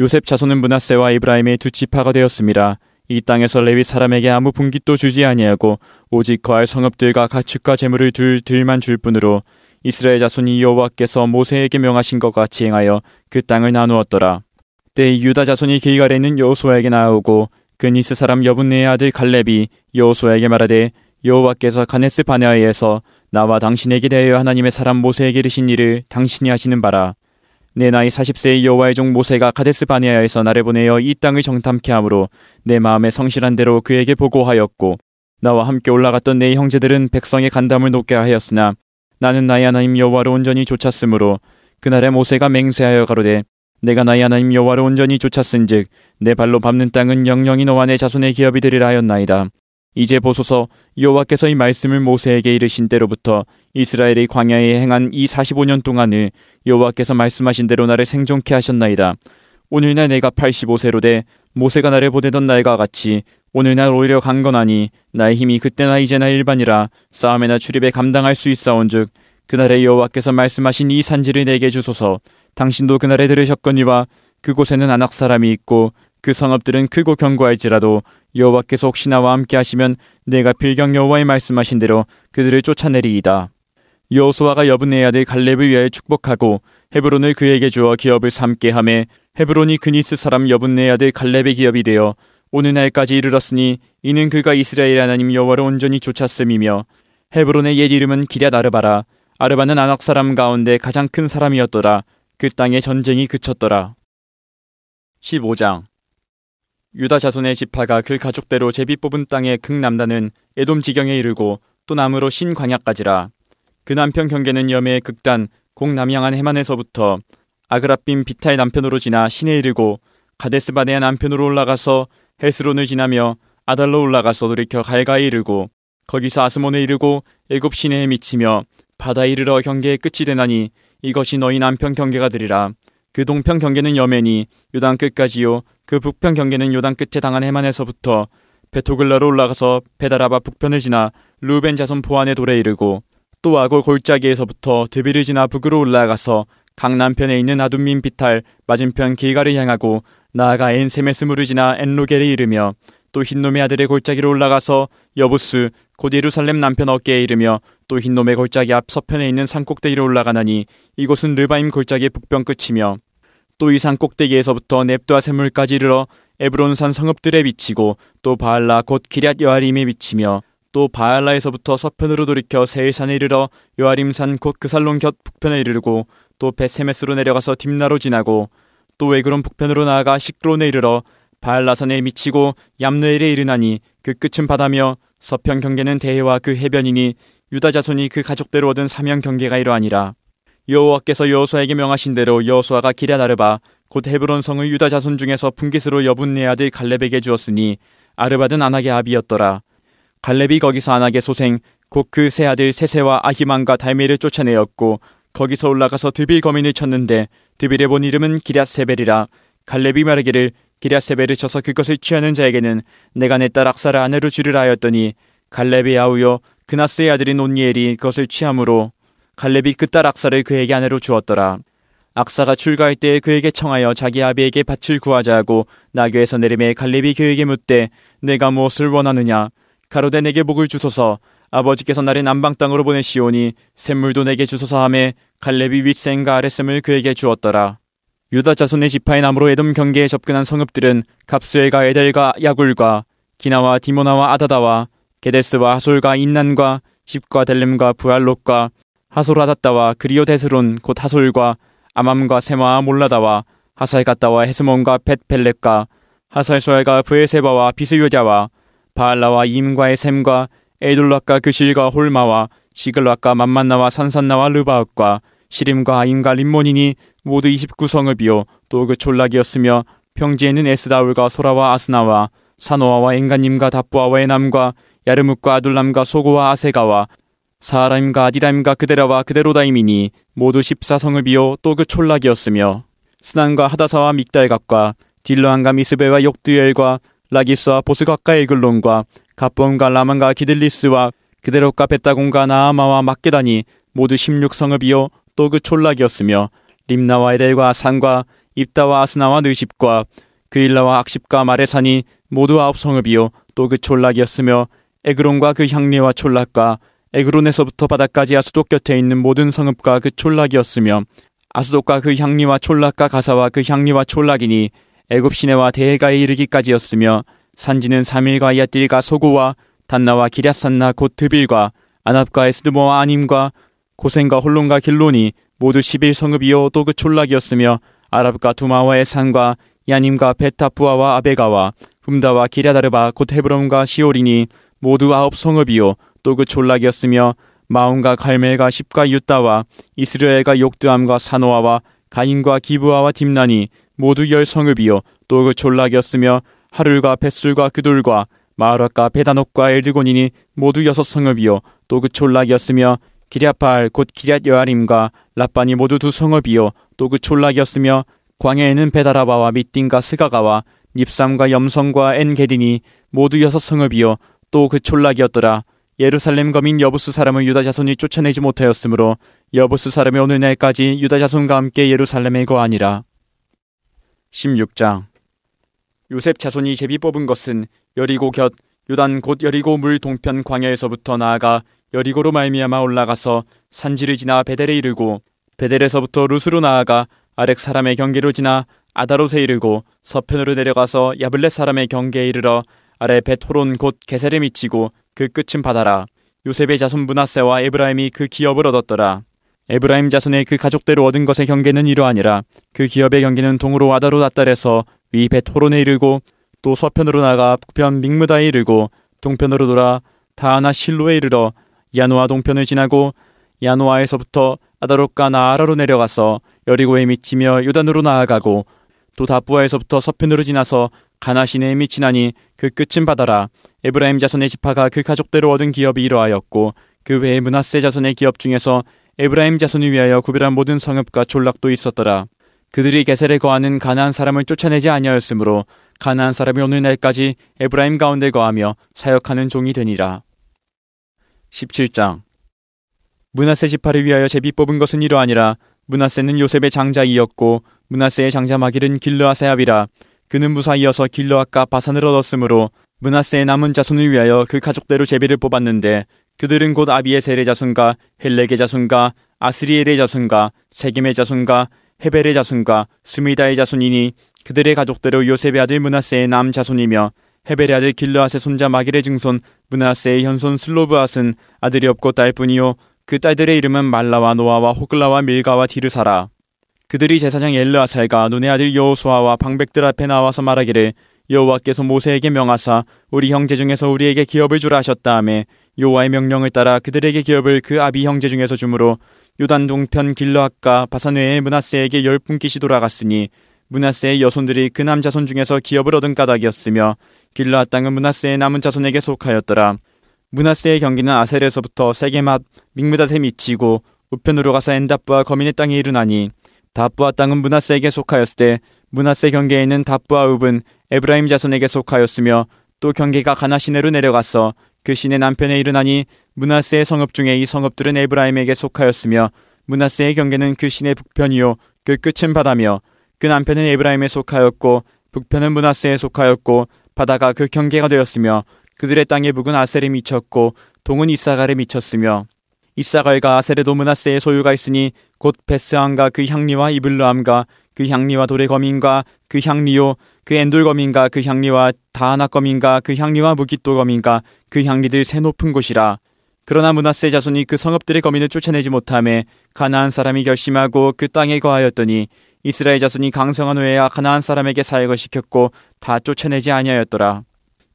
요셉 자손은 문하세와 이브라임의 두 지파가 되었습니다. 이 땅에서 레위 사람에게 아무 분깃도 주지 아니하고 오직 거할 성읍들과 가축과 재물을 둘 들만 줄 뿐으로 이스라엘 자손이 여호와께서 모세에게 명하신 것과지 행하여 그 땅을 나누었더라. 때 유다 자손이 길가에는 여호수아에게 나오고 그니스 사람 여분네의 아들 갈렙이 여호수아에게 말하되 여호와께서 가네스 바네아에서 나와 당신에게 대하여 하나님의 사람 모세에게 이르신 일을 당신이 하시는 바라. 내 나이 40세의 여호와의 종 모세가 가데스 바네아에서 나를 보내어 이 땅을 정탐케 함으로 내 마음에 성실한 대로 그에게 보고하였고 나와 함께 올라갔던 내 형제들은 백성의 간담을 높게 하였으나 나는 나의 하나님 여호와를 온전히 쫓았으므로 그날에 모세가 맹세하여 가로되 내가 나의 하나님 여호와를 온전히 쫓았은즉 내 발로 밟는 땅은 영영이 너와 내 자손의 기업이 되리라 하였나이다. 이제 보소서 여호와께서 이 말씀을 모세에게 이르신 때로부터 이스라엘이 광야에 행한 이 45년 동안을 여호와께서 말씀하신 대로 나를 생존케 하셨나이다. 오늘날 내가 85세로 돼 모세가 나를 보내던 날과 같이 오늘 날 오히려 강건하니 나의 힘이 그때나 이제나 일반이라 싸움에나 출입에 감당할 수 있사온즉 그날에 여호와께서 말씀하신 이 산지를 내게 주소서 당신도 그날에 들으셨거니와 그곳에는 안악 사람이 있고 그 성읍들은 크고 견고할지라도 여호와께서 혹시 나와 함께 하시면 내가 필경 여호와의 말씀하신 대로 그들을 쫓아내리이다. 여호수아가 여분의 아들 갈렙을 위하여 축복하고 헤브론을 그에게 주어 기업을 삼게 함에 헤브론이 그니스 사람 여분의 아들 갈렙의 기업이 되어 오늘 날까지 이르렀으니 이는 그가 이스라엘 하나님 여호와를 온전히 쫓았음이며 헤브론의 옛 이름은 기랴 아르바라 아르바는 안악 사람 가운데 가장 큰 사람이었더라 그 땅에 전쟁이 그쳤더라 15장 유다 자손의 지파가 그 가족대로 제비 뽑은 땅의 극남단은 에돔 지경에 이르고 또 남으로 신광야까지라 그 남편 경계는 여매의 극단 공남양한 해만에서부터 아그라빔 비타의 남편으로 지나 신에 이르고 가데스바네의 남편으로 올라가서 헤스론을 지나며 아달로 올라가서 돌이켜 갈가에 이르고 거기서 아스몬에 이르고 애굽 시내에 미치며 바다에 이르러 경계의 끝이 되나니 이것이 너희 남편 경계가 되리라. 그 동편 경계는 여매니 요단 끝까지요. 그 북편 경계는 요단 끝에 당한 해만에서부터 베토글라로 올라가서 베다라바 북편을 지나 루벤 자손 보안의 돌에 이르고 또 아골 골짜기에서부터 드비를 지나 북으로 올라가서 강 남편에 있는 아둠민 비탈 맞은편 길가를 향하고 나아가 엔세메스 무르지나 엔로겔에 이르며 또 흰놈의 아들의 골짜기로 올라가서 여부스 곧 예루살렘 남편 어깨에 이르며 또 흰놈의 골짜기 앞 서편에 있는 산꼭대기로 올라가나니 이곳은 르바임 골짜기 의 북변 끝이며 또 이 산꼭대기에서부터 넵도아 샘물까지 이르러 에브론산 성읍들에 비치고 또 바알라 곧 기랏 여아림에 비치며 또 바알라에서부터 서편으로 돌이켜 세일산에 이르러 여아림산 곧 그살론 곁 북편에 이르고 또 베세메스로 내려가서 딥나로 지나고 또 외그론 북편으로 나아가 식론에 이르러 바알라산에 미치고 얌누엘에 이르나니 그 끝은 바다며 서편 경계는 대해와 그 해변이니 유다 자손이 그 가족대로 얻은 사명 경계가 이러하니라 여호와께서 여호수아에게 명하신 대로 여호수아가 길에 나르바 곧 헤브론 성을 유다 자손 중에서 분깃으로 여분 내 네 아들 갈렙에게 주었으니 아르바든 안악의 아비였더라 갈렙이 거기서 안악의 소생 곧 그 세 아들 세세와 아히만과 달메를 쫓아내었고 거기서 올라가서 드빌 거민을 쳤는데 드빌레본 이름은 기랴세벨이라 갈렙이 말하기를 기랴세벨을 쳐서 그것을 취하는 자에게는 내가 내 딸 악사를 아내로 주리라 하였더니 갈렙의 아우여 그나스의 아들인 온니엘이 그것을 취함으로 갈렙이 그 딸 악사를 그에게 아내로 주었더라. 악사가 출가할 때에 그에게 청하여 자기 아비에게 밭을 구하자 하고 나교에서 내림에 갈렙이 그에게 묻되 내가 무엇을 원하느냐 가로되 내게 복을 주소서 아버지께서 나를 남방 땅으로 보내시오니 샘물도 내게 주소서 함에 갈렙이 윗샘과 아랫샘을 그에게 주었더라. 유다 자손의 지파의 암으로 에돔 경계에 접근한 성읍들은 갑스엘과 에델과 야굴과 기나와 디모나와 아다다와 게데스와 하솔과 인난과 십과 델렘과 부알롯과 하솔아다다와 그리오 데스론 곧 하솔과 아맘과 세마와 몰라다와 하살갔다와 헤스몬과 벳펠렙과 하살소엘과부에세바와 비스요자와 바알라와 임과의 샘과 에둘락과 그실과 홀마와 시글락과 만만나와 산산나와 르바흑과 시림과 아인과 림몬이니 모두 29성읍이요 또그 촌락이었으며 평지에는 에스다울과 소라와 아스나와 사노아와 엔간님과 다부아와 에남과 야르묵과 아둘람과 소고와 아세가와 사하라임과 아디다임과 그대라와그대로다임이니 모두 14성읍이요 또그 촌락이었으며 스난과 하다사와 믹달각과 딜러안과 미스베와 욕드엘과 라기스와 보스각과 에글론과 갑본과 라만과 기들리스와 그대로과 벳타공과 나아마와 막게다니 모두 16성읍이요 또 그 촌락이었으며 림나와 에델과 산과 입다와 아스나와 느십과 그일라와 악십과 마레산이 모두 아홉 성읍이요 또 그 촌락이었으며 에그론과 그 향리와 촌락과 에그론에서부터 바닥까지 아수도 곁에 있는 모든 성읍과 그 촌락이었으며 아수도과 그 향리와 촌락과 가사와 그 향리와 촌락이니 애굽 시내와 대해가에 이르기까지였으며 산지는 사밀과 야딜과 소고와 단나와 기랴산나 곧 드빌과 아납과 에스드모와 아님과 고생과 홀론과 길론이 모두 11 성읍이요 또그 촌락이었으며 아랍과 두마와 에산과 야님과 베타푸아와 아베가와 훔다와 기랴다르바 곧헤브롬과 시오린이 모두 아홉 성읍이요 또그 촌락이었으며 마온과 갈멜과 십과 유다와 이스라엘과 욕드암과 사노아와 가인과 기부아와 딥난이 모두 열 성읍이요 또그 촌락이었으며 하룰과 벳술과 그돌과 마하락과 베다녹과 엘드곤이니 모두 여섯 성읍이요 또 그 촌락이었으며 기랴팔 곧 기랴 여아림과 라빠니 모두 두 성읍이요 또 그 촌락이었으며 광해에는 베다라바와 미띵과 스가가와 닙삼과 염성과 엔게딘이 모두 여섯 성읍이요 또 그 촌락이었더라 예루살렘 거민 여부스 사람을 유다 자손이 쫓아내지 못하였으므로 여부스 사람이 오는 날까지 유다 자손과 함께 예루살렘에 거하니라 16장 요셉 자손이 제비 뽑은 것은 여리고 곁 요단 곧 여리고 물 동편 광야에서부터 나아가 여리고로 말미암아 올라가서 산지를 지나 베델에 이르고 베델에서부터 루스로 나아가 아렉 사람의 경계로 지나 아다롯에 이르고 서편으로 내려가서 야블렛 사람의 경계에 이르러 아래 베토론 곧게세를 미치고 그 끝은 바다라 요셉의 자손 문하세와 에브라임이 그 기업을 얻었더라 에브라임 자손의 그 가족대로 얻은 것의 경계는 이러하니라 그 기업의 경계는 동으로 아다롯 아달에서 위배 토론에 이르고 또 서편으로 나가 북편 믹무다에 이르고 동편으로 돌아 다하나 실로에 이르러 야노아 동편을 지나고 야노아에서부터 아다롯과 나아라로 내려가서 여리고에 미치며 요단으로 나아가고 또 다부아에서부터 서편으로 지나서 가나시네에 미치나니 그 끝은 바다라 에브라임 자손의 지파가 그 가족대로 얻은 기업이 이러하였고 그 외에 문하세 자손의 기업 중에서 에브라임 자손을 위하여 구별한 모든 성읍과 졸락도 있었더라 그들이 게셀에 거하는 가난한 사람을 쫓아내지 아니하였으므로 가난한 사람이 오늘 날까지 에브라임 가운데 거하며 사역하는 종이 되니라. 17장 문하세 지파를 위하여 제비 뽑은 것은 이러하니라 문하세는 요셉의 장자이었고 문하세의 장자 마길은 길르아세압이라 그는 무사이어서 길르앗과 바산을 얻었으므로 문하세의 남은 자손을 위하여 그 가족대로 제비를 뽑았는데 그들은 곧아비의 세례 자손과 헬렉의 자손과 아스리엘의 자손과 세겜의 자손과 헤벨의 자손과 스미다의 자손이니 그들의 가족대로 요셉의 아들 문하세의 남 자손이며 헤벨의 아들 길르앗의 손자 마길의 증손 문하세의 현손 슬로브앗은 아들이 없고 딸뿐이요 그 딸들의 이름은 말라와 노아와 호글라와 밀가와 디르사라 그들이 제사장 엘르아살과 눈의 아들 여호수아와 방백들 앞에 나와서 말하기를 여호와께서 모세에게 명하사 우리 형제 중에서 우리에게 기업을 주라 하셨다 하며 여호와의 명령을 따라 그들에게 기업을 그 아비 형제 중에서 주므로 요단 동편 길러앗과 바산 외의 문하세에게 열분깃이 돌아갔으니 문하세의 여손들이 그 남자손 중에서 기업을 얻은 까닭이었으며 길러앗 땅은 문하세의 남은 자손에게 속하였더라. 문하세의 경기는 아셀에서부터 세계합 믹무닷에 미치고 우편으로 가서 엔다프와 거민의 땅에 이르나니 다프와 땅은 문하세에게 속하였을 때 문하세 경계에 는다프와 읍은 에브라임 자손에게 속하였으며 또 경계가 가나시네로 내려가서 그 신의 남편에 이르나니 문하세의 성읍 중에 이 성읍들은 에브라임에게 속하였으며 문하세의 경계는 그 신의 북편이요 그 끝은 바다며 그 남편은 에브라임에 속하였고 북편은 문하세에 속하였고 바다가 그 경계가 되었으며 그들의 땅의 북은 아셀에 미쳤고 동은 이사갈에 미쳤으며 이사갈과 아셀에도 문하세의 소유가 있으니 곧 베스항과 그 향리와 이블루암과 그 향리와 돌의 거민과 그 향리요 그 엔돌 거민과 그 향리와 다하나 거민과 그 향리와 무기또 거민과 그 향리들 새 높은 곳이라 그러나 문하세 자손이 그 성읍들의 거민을 쫓아내지 못함에 가나안 사람이 결심하고 그 땅에 거하였더니 이스라엘 자손이 강성한 후에야 가나안 사람에게 사역을 시켰고 다 쫓아내지 아니하였더라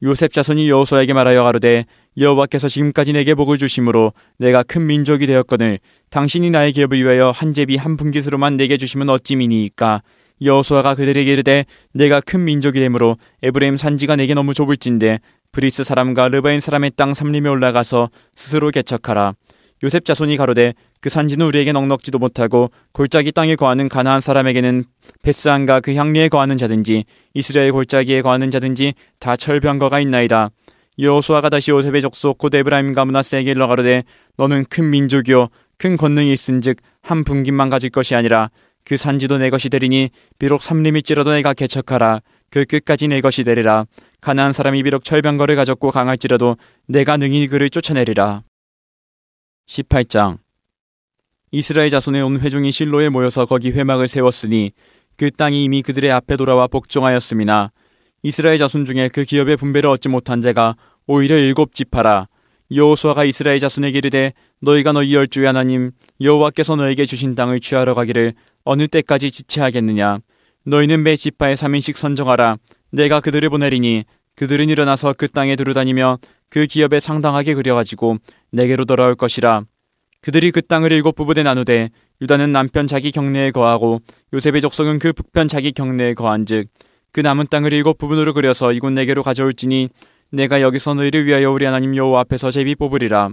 요셉 자손이 여호수아에게 말하여 가로되 여호와께서 지금까지 내게 복을 주심으로 내가 큰 민족이 되었거늘 당신이 나의 기업을 위하여 한 제비 한 분깃으로만 내게 주시면 어찌 미니이까 여호수아가 그들에게 이르되 내가 큰 민족이 되므로 에브레임 산지가 내게 너무 좁을진데 브리스 사람과 르바인 사람의 땅 삼림에 올라가서 스스로 개척하라 요셉 자손이 가로되 그 산지는 우리에게 넉넉지도 못하고 골짜기 땅에 거하는 가나한 사람에게는 베스안과 그 향리에 거하는 자든지 이스라엘 골짜기에 거하는 자든지 다 철병거가 있나이다 여호수아가 다시 요셉의 족속 곧 에브라임 가문나세에게 일러 가로되 너는 큰 민족이요 큰 권능이 있은즉 한 분깃만 가질 것이 아니라 그 산지도 내 것이 되리니 비록 삼림일지라도 내가 개척하라 그 끝까지 내 것이 되리라 가난한 사람이 비록 철병거를 가졌고 강할지라도 내가 능히 그를 쫓아내리라 18장 이스라엘 자손의 온 회중이 실로에 모여서 거기 회막을 세웠으니 그 땅이 이미 그들의 앞에 돌아와 복종하였음이나 이스라엘 자손 중에 그 기업의 분배를 얻지 못한 자가 오히려 일곱 집하라. 여호수아가 이스라엘 자손에게 이르되 너희가 너희 열주의 하나님 여호와께서 너에게 주신 땅을 취하러 가기를 어느 때까지 지체하겠느냐. 너희는 매 지파에 3인씩 선정하라. 내가 그들을 보내리니 그들은 일어나서 그 땅에 두루다니며 그 기업에 상당하게 그려가지고 내게로 돌아올 것이라. 그들이 그 땅을 일곱 부부대 나누되 유다는 남편 자기 경내에 거하고 요셉의 족속은 그 북편 자기 경내에 거한즉 그 남은 땅을 일곱 부분으로 그려서 이곳 내게로 가져올지니 내가 여기서 너희를 위하여 우리 하나님 여호와 앞에서 제비 뽑으리라.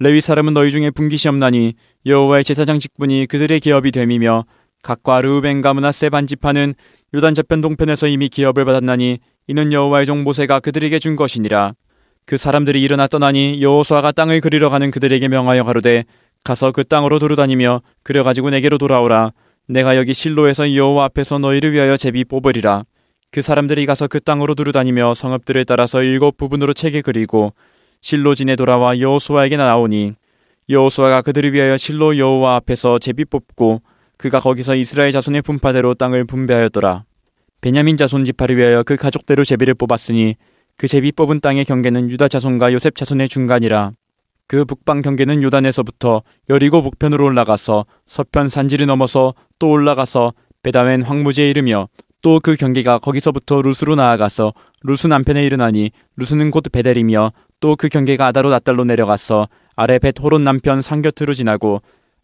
레위 사람은 너희 중에 분기시 없나니 여호와의 제사장 직분이 그들의 기업이 됨이며 각과 르우벤 가문나 세반 지파는 요단 저편 동편에서 이미 기업을 받았나니 이는 여호와의 종 모세가 그들에게 준 것이니라. 그 사람들이 일어나 떠나니 여호수아가 땅을 그리러 가는 그들에게 명하여 가로되 가서 그 땅으로 두루다니며 그려가지고 내게로 돌아오라. 내가 여기 실로에서 여호와 앞에서 너희를 위하여 제비 뽑으리라. 그 사람들이 가서 그 땅으로 두루다니며 성읍들을 따라서 일곱 부분으로 책에 그리고 실로 진에 돌아와 여호수아에게 나오니 여호수아가 그들을 위하여 실로 여호와 앞에서 제비 뽑고 그가 거기서 이스라엘 자손의 분파대로 땅을 분배하였더라. 베냐민 자손 지파를 위하여 그 가족대로 제비를 뽑았으니 그 제비 뽑은 땅의 경계는 유다 자손과 요셉 자손의 중간이라. 그 북방 경계는 요단에서부터 여리고 북편으로 올라가서 서편 산지를 넘어서 또 올라가서 베다웬 황무지에 이르며 또그 경계가 거기서부터 루스로 나아가서 루스 남편에 이르나니 루스는 곧 베델이며 또 그 경계가 아다로 낫달로 내려가서 아래 벳호론 남편 산곁으로 지나고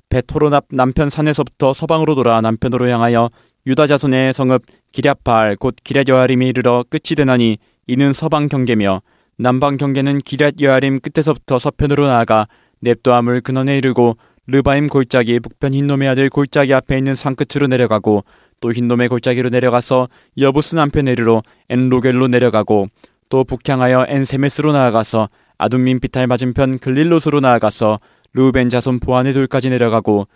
벳호론 앞 남편 산에서부터 서방으로 돌아 남편으로 향하여 유다 자손의 성읍 기랴팔 곧 기랴 여아림에 이르러 끝이 되나니 이는 서방 경계며 남방 경계는 기랴 여아림 끝에서부터 서편으로 나아가 넵도함을 근원에 이르고 르바임 골짜기 북편 흰놈의 아들 골짜기 앞에 있는 산끝으로 내려가고 또 흰놈의 골짜기로 내려가서 여부스 남편에르로 엔로겔로 내려가고 또 북향하여 엔세메스로 나아가서 아둠민 비탈 맞은편 글릴롯으로 나아가서 루벤 자손 보안의 돌까지 내려가고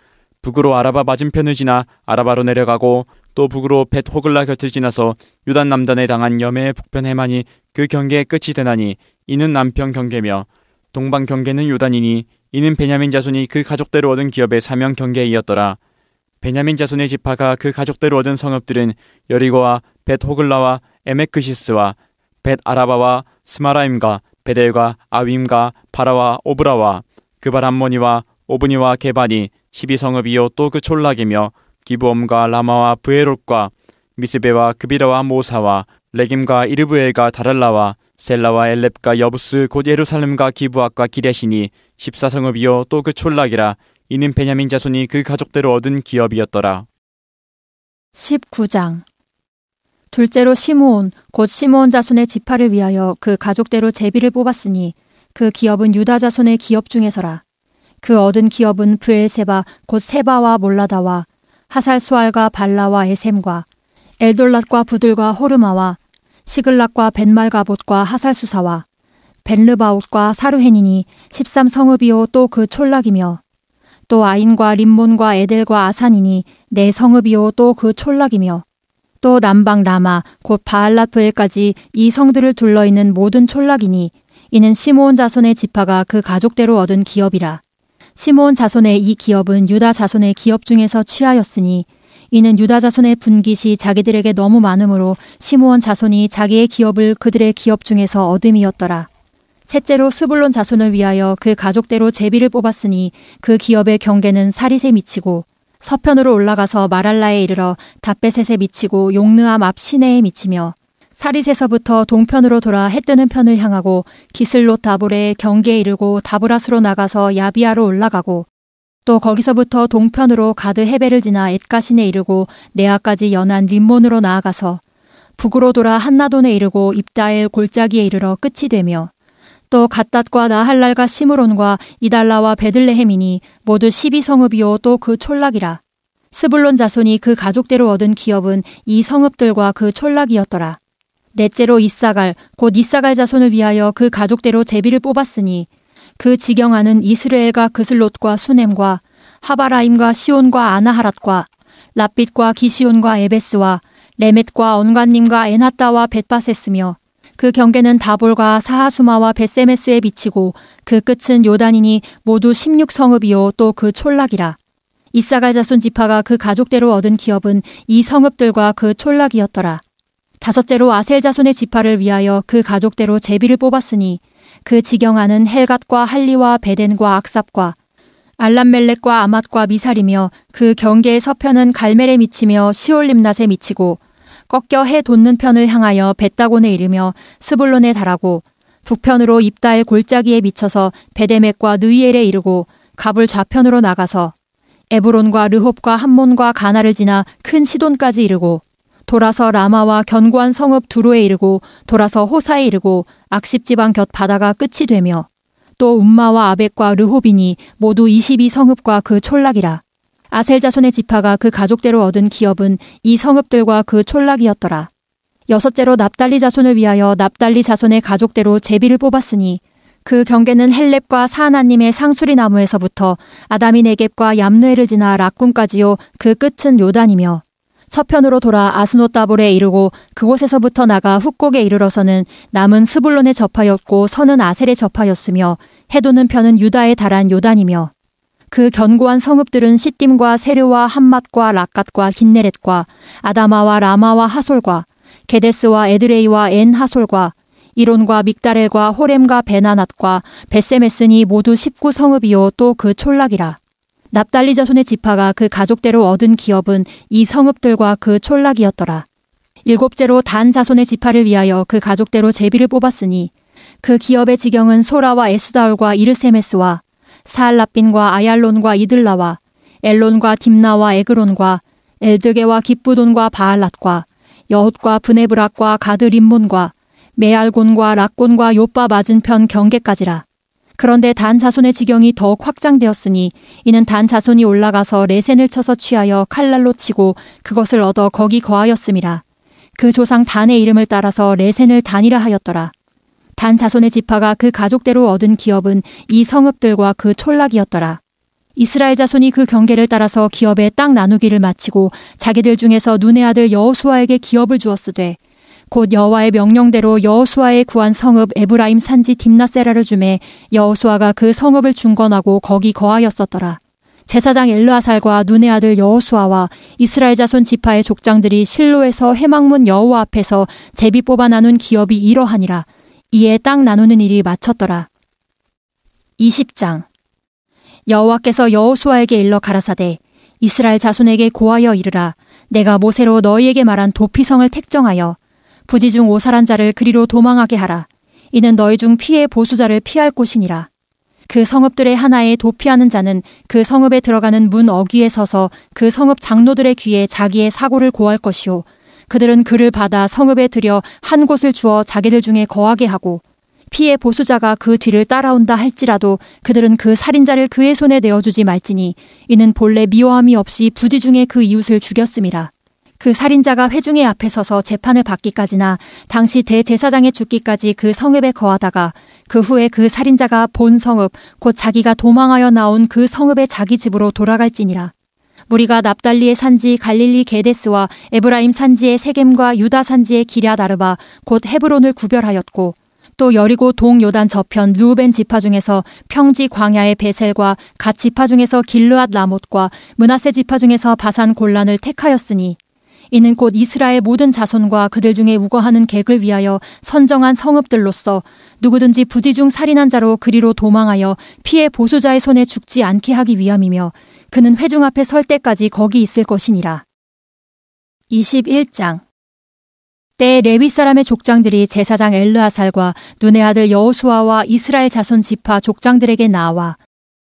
북으로 아라바 맞은편을 지나 아라바로 내려가고 또 북으로 벳 호글라 곁을 지나서 유단 남단에 당한 여매의 북편 해만이 그 경계의 끝이 되나니 이는 남편 경계며 동방 경계는 유단이니 이는 베냐민 자손이 그 가족대로 얻은 기업의 사명 경계이었더라. 베냐민 자손의 지파가 그 가족대로 얻은 성읍들은 여리고와 벳 호글라와 에메크시스와 벳 아라바와 스마라임과 베델과 아빔과 바라와 오브라와 그바람모니와 오브니와 개바니 12성읍 이요 또 그 촌락이며 기부엄과 라마와 부에롯과 미스베와 그비라와 모사와 레김과 이르브엘과 다랄라와 셀라와 엘렙과 여부스 곧 예루살렘과 기부학과 기레시니 14성읍이요 또 그 촌락이라 이는 베냐민 자손이 그 가족대로 얻은 기업이었더라. 19장 둘째로 시므온 곧 시므온 자손의 지파를 위하여 그 가족대로 제비를 뽑았으니 그 기업은 유다 자손의 기업 중에서라. 그 얻은 기업은 브엘세바 곧 세바와 몰라다와 하살수알과 발라와 에셈과 엘돌랏과 부들과 호르마와 시글락과 벤말가봇과 하살수사와 벤르바웃과 사루헨이니 13성읍이요 또그 촌락이며 또 아인과 림몬과 에델과 아산이니 내 성읍이요 또 그 촌락이며 또 남방 라마 곧 바알라프엘까지 이 성들을 둘러 있는 모든 촌락이니 이는 시므온 자손의 지파가 그 가족대로 얻은 기업이라 시므온 자손의 이 기업은 유다 자손의 기업 중에서 취하였으니 이는 유다 자손의 분깃이 자기들에게 너무 많으므로 시므온 자손이 자기의 기업을 그들의 기업 중에서 얻음이었더라 셋째로 스불론 자손을 위하여 그 가족대로 제비를 뽑았으니 그 기업의 경계는 사리세 미치고 서편으로 올라가서 마랄라에 이르러 다베셋에 미치고 용느암앞 시내에 미치며 사리세서부터 동편으로 돌아 해 뜨는 편을 향하고 기슬롯 다볼에 경계에 이르고 다브라스로 나가서 야비아로 올라가고 또 거기서부터 동편으로 가드 헤베를 지나 엣가신에 이르고 내아까지 연한 림몬으로 나아가서 북으로 돌아 한나돈에 이르고 입다엘 골짜기에 이르러 끝이 되며 또 갓닷과 나할랄과 시므론과 이달라와 베들레헴이니 모두 12성읍이요 또 그 촌락이라. 스불론 자손이 그 가족대로 얻은 기업은 이 성읍들과 그 촌락이었더라. 넷째로 이사갈 곧 이사갈 자손을 위하여 그 가족대로 제비를 뽑았으니 그 지경하는 이스라엘과 그슬롯과 수넴과 하바라임과 시온과 아나하랏과 랍빛과 기시온과 에베스와 레멧과 언간님과 에나따와 벳바세스며 그 경계는 다볼과 사하수마와 벳세메스에 비치고 그 끝은 요단이니 모두 16성읍이요 또 그 촌락이라. 이사갈 자손 지파가 그 가족대로 얻은 기업은 이 성읍들과 그 촌락이었더라. 다섯째로 아셀 자손의 지파를 위하여 그 가족대로 제비를 뽑았으니 그지경하는 헬갓과 할리와 베덴과 악삽과 알람멜렉과 아맛과 미살이며 그 경계의 서편은 갈멜에 미치며 시올림낫에 미치고 꺾여 해 돋는 편을 향하여 벳다곤에 이르며 스불론에 달하고 북편으로 입다의 골짜기에 미쳐서 베데맥과 느이엘에 이르고 갑을 좌편으로 나가서 에브론과 르홉과 함몬과 가나를 지나 큰 시돈까지 이르고 돌아서 라마와 견고한 성읍 두로에 이르고 돌아서 호사에 이르고 악십 지방 곁 바다가 끝이 되며 또 움마와 아벡과 르호빈이 모두 22 성읍과 그 촌락이라 아셀 자손의 지파가 그 가족대로 얻은 기업은 이 성읍들과 그 촌락이었더라. 여섯째로 납달리 자손을 위하여 납달리 자손의 가족대로 제비를 뽑았으니 그 경계는 헬렙과 사하나님의 상수리 나무에서부터 아담이 네겝과 얌누엘을 지나 라꿈까지요 그 끝은 요단이며 서편으로 돌아 아스노따볼에 이르고 그곳에서부터 나가 훅곡에 이르러서는 남은 스불론에 접하였고 선은 아셀에 접하였으며 해도는 편은 유다에 달한 요단이며 그 견고한 성읍들은 시딤과 세르와 한맛과 라갓과 긴네렛과 아다마와 라마와 하솔과 게데스와 에드레이와 엔 하솔과 이론과 믹다렐과 호렘과 베나낫과 베세메스니 모두 19 성읍이요 또그 촌락이라. 납달리 자손의 지파가 그 가족대로 얻은 기업은 이 성읍들과 그 촌락이었더라. 일곱째로 단 자손의 지파를 위하여 그 가족대로 제비를 뽑았으니 그 기업의 지경은 소라와 에스다울과 이르세메스와 사알라빈과 아얄론과 이들라와 엘론과 딥나와 에그론과 엘드게와 기쁘돈과 바알랏과 여훗과 브네브락과 가드림몬과 메알곤과 락곤과 요빠 맞은편 경계까지라. 그런데 단 자손의 지경이 더욱 확장되었으니 이는 단 자손이 올라가서 레센을 쳐서 취하여 칼날로 치고 그것을 얻어 거기 거하였음이라. 그 조상 단의 이름을 따라서 레센을 단이라 하였더라. 단 자손의 지파가 그 가족대로 얻은 기업은 이 성읍들과 그 촌락이었더라. 이스라엘 자손이 그 경계를 따라서 기업의 땅 나누기를 마치고 자기들 중에서 눈의 아들 여호수아에게 기업을 주었으되 곧 여호와의 명령대로 여호수아에 구한 성읍 에브라임 산지 딥나세라를 주매 여호수아가 그 성읍을 중건하고 거기 거하였었더라. 제사장 엘르아살과 눈의 아들 여호수아와 이스라엘 자손 지파의 족장들이 실로에서 해망문 여호와 앞에서 제비 뽑아 나눈 기업이 이러하니라. 이에 땅 나누는 일이 마쳤더라. 20장 여호와께서 여호수아에게 일러 가라사대 이스라엘 자손에게 고하여 이르라 내가 모세로 너희에게 말한 도피성을 택정하여 부지 중 오살한 자를 그리로 도망하게 하라 이는 너희 중 피해 보수자를 피할 곳이니라 그 성읍들의 하나에 도피하는 자는 그 성읍에 들어가는 문 어귀에 서서 그 성읍 장로들의 귀에 자기의 사고를 고할 것이요 그들은 그를 받아 성읍에 들여 한 곳을 주어 자기들 중에 거하게 하고 피해 보수자가 그 뒤를 따라온다 할지라도 그들은 그 살인자를 그의 손에 내어주지 말지니 이는 본래 미워함이 없이 부지 중에 그 이웃을 죽였습니다그 살인자가 회중의 앞에 서서 재판을 받기까지나 당시 대제사장의 죽기까지 그 성읍에 거하다가 그 후에 그 살인자가 본 성읍 곧 자기가 도망하여 나온 그 성읍의 자기 집으로 돌아갈지니라. 무리가 납달리의 산지 갈릴리 게데스와 에브라임 산지의 세겜과 유다 산지의 기랴 다르바곧 헤브론을 구별하였고 또 여리고 동요단 저편 루벤 지파 중에서 평지 광야의 베셀과 갓 지파 중에서 길르앗 라못과 문하세 지파 중에서 바산 곤란을 택하였으니 이는 곧 이스라엘 모든 자손과 그들 중에 우거하는 객을 위하여 선정한 성읍들로서 누구든지 부지 중 살인한 자로 그리로 도망하여 피해 보수자의 손에 죽지 않게 하기 위함이며 그는 회중 앞에 설 때까지 거기 있을 것이니라. 21장 때 레위 사람의 족장들이 제사장 엘르아살과 눈의 아들 여호수아와 이스라엘 자손 지파 족장들에게 나와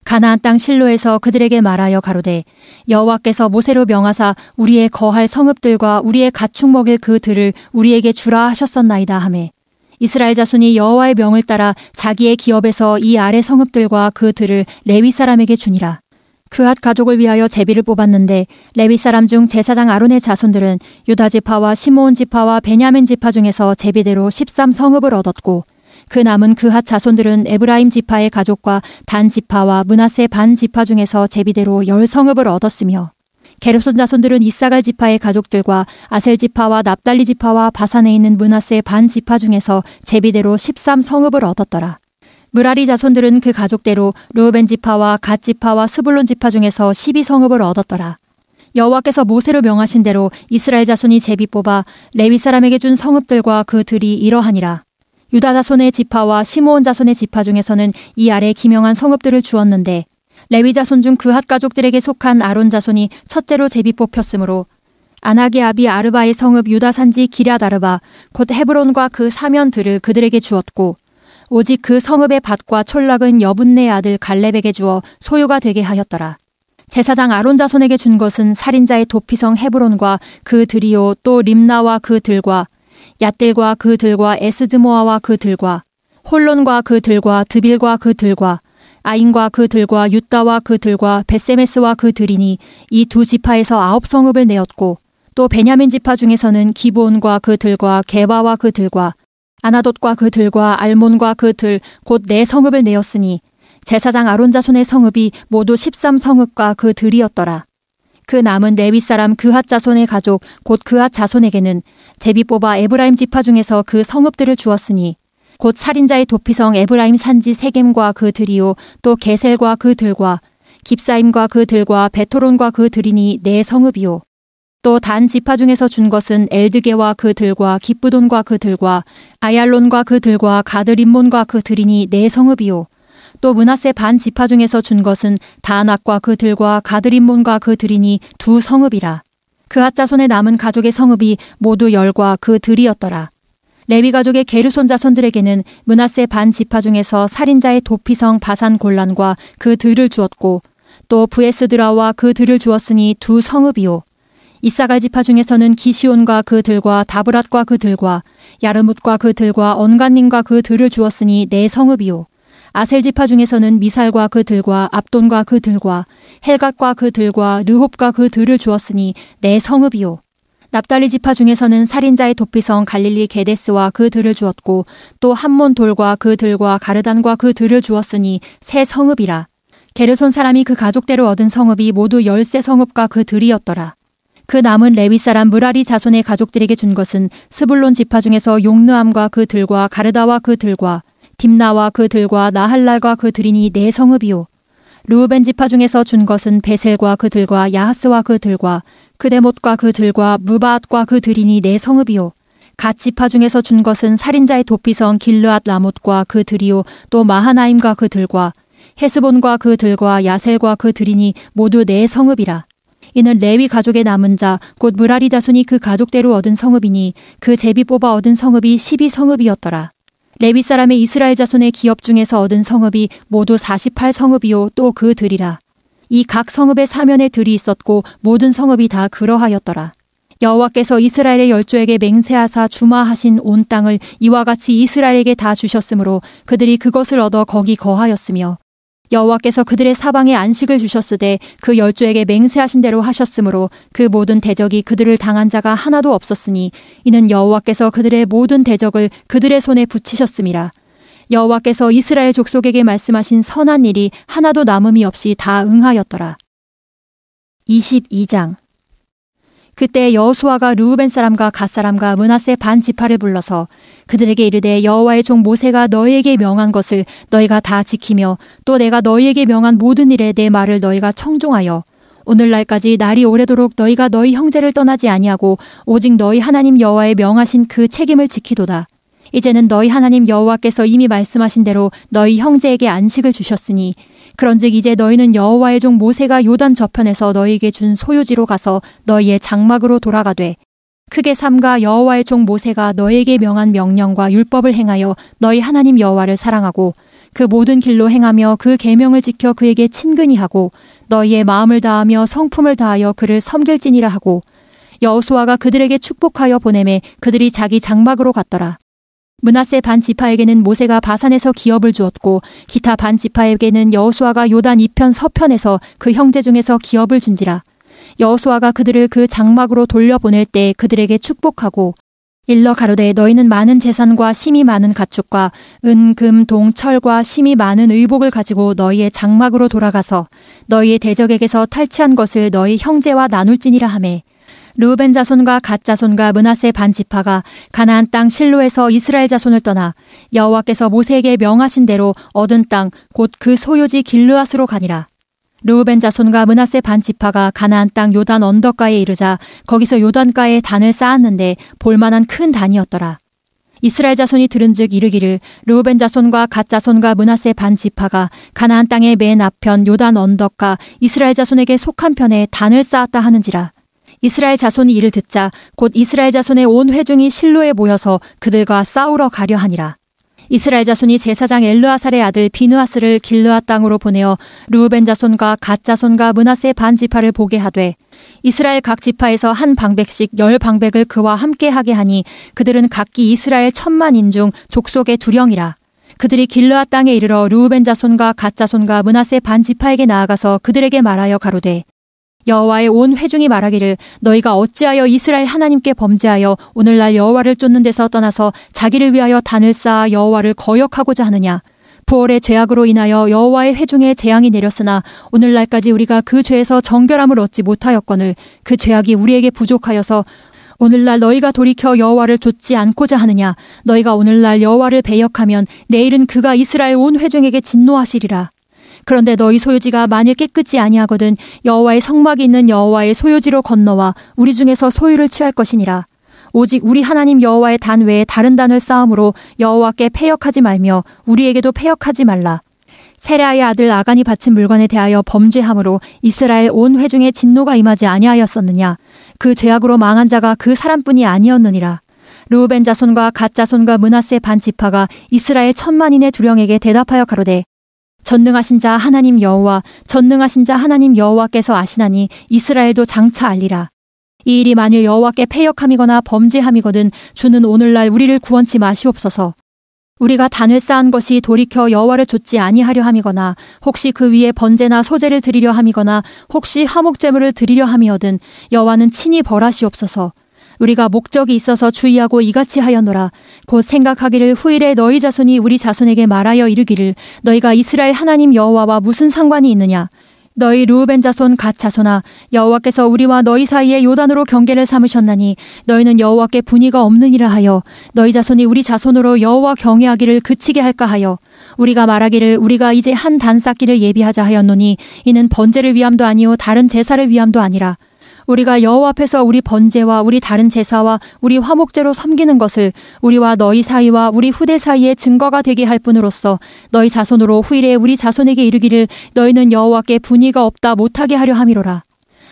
가나안 땅 실로에서 그들에게 말하여 가로되 여호와께서 모세로 명하사 우리의 거할 성읍들과 우리의 가축 먹일 그 들을 우리에게 주라 하셨었나이다 하매 이스라엘 자손이 여호와의 명을 따라 자기의 기업에서 이 아래 성읍들과 그 들을 레위 사람에게 주니라 그앗 가족을 위하여 제비를 뽑았는데 레위 사람 중 제사장 아론의 자손들은 유다 지파와 시므온 지파와 베냐민 지파 중에서 제비대로 13 성읍을 얻었고 그 남은 그 핫 자손들은 에브라임 지파의 가족과 단 지파와 문하세 반 지파 중에서 제비대로 1 0 성읍을 얻었으며 게르손 자손들은 이사갈 지파의 가족들과 아셀 지파와 납달리 지파와 바산에 있는 문하세 반 지파 중에서 제비대로 13 성읍을 얻었더라. 무라리 자손들은 그 가족대로 르우벤 지파와 갓 지파와 스불론 지파 중에서 12성읍을 얻었더라. 여호와께서 모세로 명하신 대로 이스라엘 자손이 제비 뽑아 레위 사람에게 준 성읍들과 그 들이 이러하니라. 유다 자손의 지파와 시므온 자손의 지파 중에서는 이 아래 기명한 성읍들을 주었는데 레위 자손 중 그 핫 가족들에게 속한 아론 자손이 첫째로 제비 뽑혔으므로 아나게 아비 아르바의 성읍 유다 산지 기랴다르바 곧 헤브론과 그 사면들을 그들에게 주었고 오직 그 성읍의 밭과 촌락은 여분네 아들 갈렙에게 주어 소유가 되게 하였더라. 제사장 아론 자손에게 준 것은 살인자의 도피성 헤브론과 그 들이요 또 림나와 그 들과 얏들과 그 들과 에스드모아와 그 들과 홀론과 그 들과 드빌과 그 들과 아인과 그 들과 유다와 그 들과 베세메스와 그 들이니 이 두 지파에서 아홉 성읍을 내었고 또 베냐민 지파 중에서는 기브과그 들과 게바와 그 들과 아나돗과 그들과 알몬과 그들 곧 네 성읍을 내었으니 제사장 아론 자손의 성읍이 모두 13 성읍과 그들이었더라. 그 남은 네위 사람 그핫 자손의 가족 곧 그핫 자손에게는 제비 뽑아 에브라임 지파 중에서 그 성읍들을 주었으니 곧 살인자의 도피성 에브라임 산지 세겜과 그들이요 또 게셀과 그들과 깁사임과 그들과 베토론과 그들이니 네 성읍이요 또단 지파 중에서 준 것은 엘드게와 그들과 기쁘돈과 그들과 아얄론과 그들과 가드림몬과 그들이니 네 성읍이요. 또 문하세 반 지파 중에서 준 것은 다낙과 그들과 가드림몬과 그들이니 두 성읍이라. 그하자손에 남은 가족의 성읍이 모두 열과 그들이었더라. 레위 가족의 게르손 자손들에게는 문하세 반 지파 중에서 살인자의 도피성 바산 곤란과 그들을 주었고 또 부에스드라와 그들을 주었으니 두 성읍이요. 이사갈 지파 중에서는 기시온과 그들과 다브랏과 그들과 야르뭇과 그들과 언간님과 그들을 주었으니 내 네 성읍이요. 아셀 지파 중에서는 미살과 그들과 압돈과 그들과 헬갓과 그들과 르홉과 그들을 주었으니 내 네 성읍이요. 납달리 지파 중에서는 살인자의 도피성 갈릴리 게데스와 그들을 주었고 또 한몬 돌과 그들과 가르단과 그들을 주었으니 새 성읍이라. 게르손 사람이 그 가족대로 얻은 성읍이 모두 열세 성읍과 그들이었더라. 그 남은 레위 사람 무라리 자손의 가족들에게 준 것은 스불론 지파 중에서 용르암과 그 들과 가르다와 그 들과 딥나와 그 들과 나할랄과 그 들이니 네 성읍이요 루벤 지파 중에서 준 것은 베셀과 그 들과 야하스와 그 들과 그대못과그 들과 무바앗과 그 들이니 네 성읍이요 갓 지파 중에서 준 것은 살인자의 도피성 길르앗 라못과 그 들이요 또 마하나임과 그 들과 헤스본과 그 들과 야셀과 그 들이니 모두 네 성읍이라 이는 레위 가족의 남은 자 곧 무라리 자손이 그 가족대로 얻은 성읍이니 그 제비 뽑아 얻은 성읍이 12 성읍이었더라. 레위 사람의 이스라엘 자손의 기업 중에서 얻은 성읍이 모두 48 성읍이요 또그 들이라. 이 각 성읍의 사면에 들이 있었고 모든 성읍이 다 그러하였더라. 여호와께서 이스라엘의 열조에게 맹세하사 주마하신 온 땅을 이와 같이 이스라엘에게 다 주셨으므로 그들이 그것을 얻어 거기 거하였으며 여호와께서 그들의 사방에 안식을 주셨으되 그 열조에게 맹세하신 대로 하셨으므로 그 모든 대적이 그들을 당한 자가 하나도 없었으니 이는 여호와께서 그들의 모든 대적을 그들의 손에 붙이셨음이라 여호와께서 이스라엘 족속에게 말씀하신 선한 일이 하나도 남음이 없이 다 응하였더라 22장 그때 여호수아가 르우벤 사람과 갓 사람과 문하세 반 지파를 불러서 그들에게 이르되 여호와의 종 모세가 너희에게 명한 것을 너희가 다 지키며 또 내가 너희에게 명한 모든 일에 내 말을 너희가 청종하여 오늘날까지 날이 오래도록 너희가 너희 형제를 떠나지 아니하고 오직 너희 하나님 여호와의 명하신 그 책임을 지키도다. 이제는 너희 하나님 여호와께서 이미 말씀하신 대로 너희 형제에게 안식을 주셨으니 그런즉 이제 너희는 여호와의 종 모세가 요단 저편에서 너희에게 준 소유지로 가서 너희의 장막으로 돌아가되 크게 삼가 여호와의 종 모세가 너에게 명한 명령과 율법을 행하여 너희 하나님 여호와를 사랑하고 그 모든 길로 행하며 그 계명을 지켜 그에게 친근히 하고 너희의 마음을 다하며 성품을 다하여 그를 섬길지니라 하고 여호수아가 그들에게 축복하여 보내매 그들이 자기 장막으로 갔더라 문하세 반 지파에게는 모세가 바산에서 기업을 주었고 기타 반 지파에게는 여호수아가 요단 2편 서편에서 그 형제 중에서 기업을 준지라 여호수아가 그들을 그 장막으로 돌려보낼 때 그들에게 축복하고 일러 가로되 너희는 많은 재산과 심이 많은 가축과 은, 금, 동, 철과 심이 많은 의복을 가지고 너희의 장막으로 돌아가서 너희의 대적에게서 탈취한 것을 너희 형제와 나눌지니라 하매 루벤 자손과 갓 자손과 문하세 반 지파가 가나안 땅 실로에서 이스라엘 자손을 떠나 여호와께서 모세에게 명하신 대로 얻은 땅 곧 그 소유지 길르앗으로 가니라. 루벤 자손과 문하세 반 지파가 가나안 땅 요단 언덕가에 이르자 거기서 요단가에 단을 쌓았는데 볼만한 큰 단이었더라. 이스라엘 자손이 들은즉 이르기를 루벤 자손과 갓 자손과 문하세 반 지파가 가나안 땅의 맨 앞편 요단 언덕가 이스라엘 자손에게 속한 편에 단을 쌓았다 하는지라. 이스라엘 자손이 이를 듣자 곧 이스라엘 자손의 온 회중이 실로에 모여서 그들과 싸우러 가려 하니라. 이스라엘 자손이 제사장 엘르아살의 아들 비누아스를 길르앗 땅으로 보내어 르우벤 자손과 갓 자손과 문하세 반 지파를 보게 하되 이스라엘 각 지파에서 한 방백씩 열 방백을 그와 함께 하게 하니 그들은 각기 이스라엘 천만인 중 족속의 두령이라 그들이 길르앗 땅에 이르러 르우벤 자손과 갓 자손과 문하세 반 지파에게 나아가서 그들에게 말하여 가로되 여호와의 온 회중이 말하기를 너희가 어찌하여 이스라엘 하나님께 범죄하여 오늘날 여호와를 쫓는 데서 떠나서 자기를 위하여 단을 쌓아 여호와를 거역하고자 하느냐 부월의 죄악으로 인하여 여호와의 회중에 재앙이 내렸으나 오늘날까지 우리가 그 죄에서 정결함을 얻지 못하였거늘 그 죄악이 우리에게 부족하여서 오늘날 너희가 돌이켜 여호와를 쫓지 않고자 하느냐 너희가 오늘날 여호와를 배역하면 내일은 그가 이스라엘 온 회중에게 진노하시리라 그런데 너희 소유지가 만일 깨끗이 아니하거든 여호와의 성막이 있는 여호와의 소유지로 건너와 우리 중에서 소유를 취할 것이니라. 오직 우리 하나님 여호와의 단 외에 다른 단을 쌓음으로 여호와께 폐역하지 말며 우리에게도 폐역하지 말라. 세라의 아들 아간이 바친 물건에 대하여 범죄함으로 이스라엘 온 회중에 진노가 임하지 아니하였었느냐. 그 죄악으로 망한 자가 그 사람뿐이 아니었느니라. 루벤 자손과 갓 자손과 문하세 반 지파가 이스라엘 천만인의 두령에게 대답하여 가로되 전능하신 자 하나님 여호와 전능하신 자 하나님 여호와께서 아시나니 이스라엘도 장차 알리라. 이 일이 만일 여호와께 폐역함이거나 범죄함이거든 주는 오늘날 우리를 구원치 마시옵소서. 우리가 단을 쌓은 것이 돌이켜 여호와를 좇지 아니하려 함이거나 혹시 그 위에 번제나 소제를 드리려 함이거나 혹시 화목제물을 드리려 함이거든 여호와는 친히 벌하시옵소서. 우리가 목적이 있어서 주의하고 이같이 하였노라곧 생각하기를 후일에 너희 자손이 우리 자손에게 말하여 이르기를 너희가 이스라엘 하나님 여호와와 무슨 상관이 있느냐. 너희 루벤 자손 갓 자손아 여호와께서 우리와 너희 사이에 요단으로 경계를 삼으셨나니 너희는 여호와께 분위가 없느니라 하여 너희 자손이 우리 자손으로 여호와 경외하기를 그치게 할까 하여 우리가 말하기를 우리가 이제 한 단 쌓기를 예비하자 하였노니 이는 번제를 위함도 아니오 다른 제사를 위함도 아니라 우리가 여호와 앞에서 우리 번제와 우리 다른 제사와 우리 화목제로 섬기는 것을 우리와 너희 사이와 우리 후대 사이의 증거가 되게 할 뿐으로써 너희 자손으로 후일에 우리 자손에게 이르기를 너희는 여호와께 분위가 없다 못하게 하려 함이로라.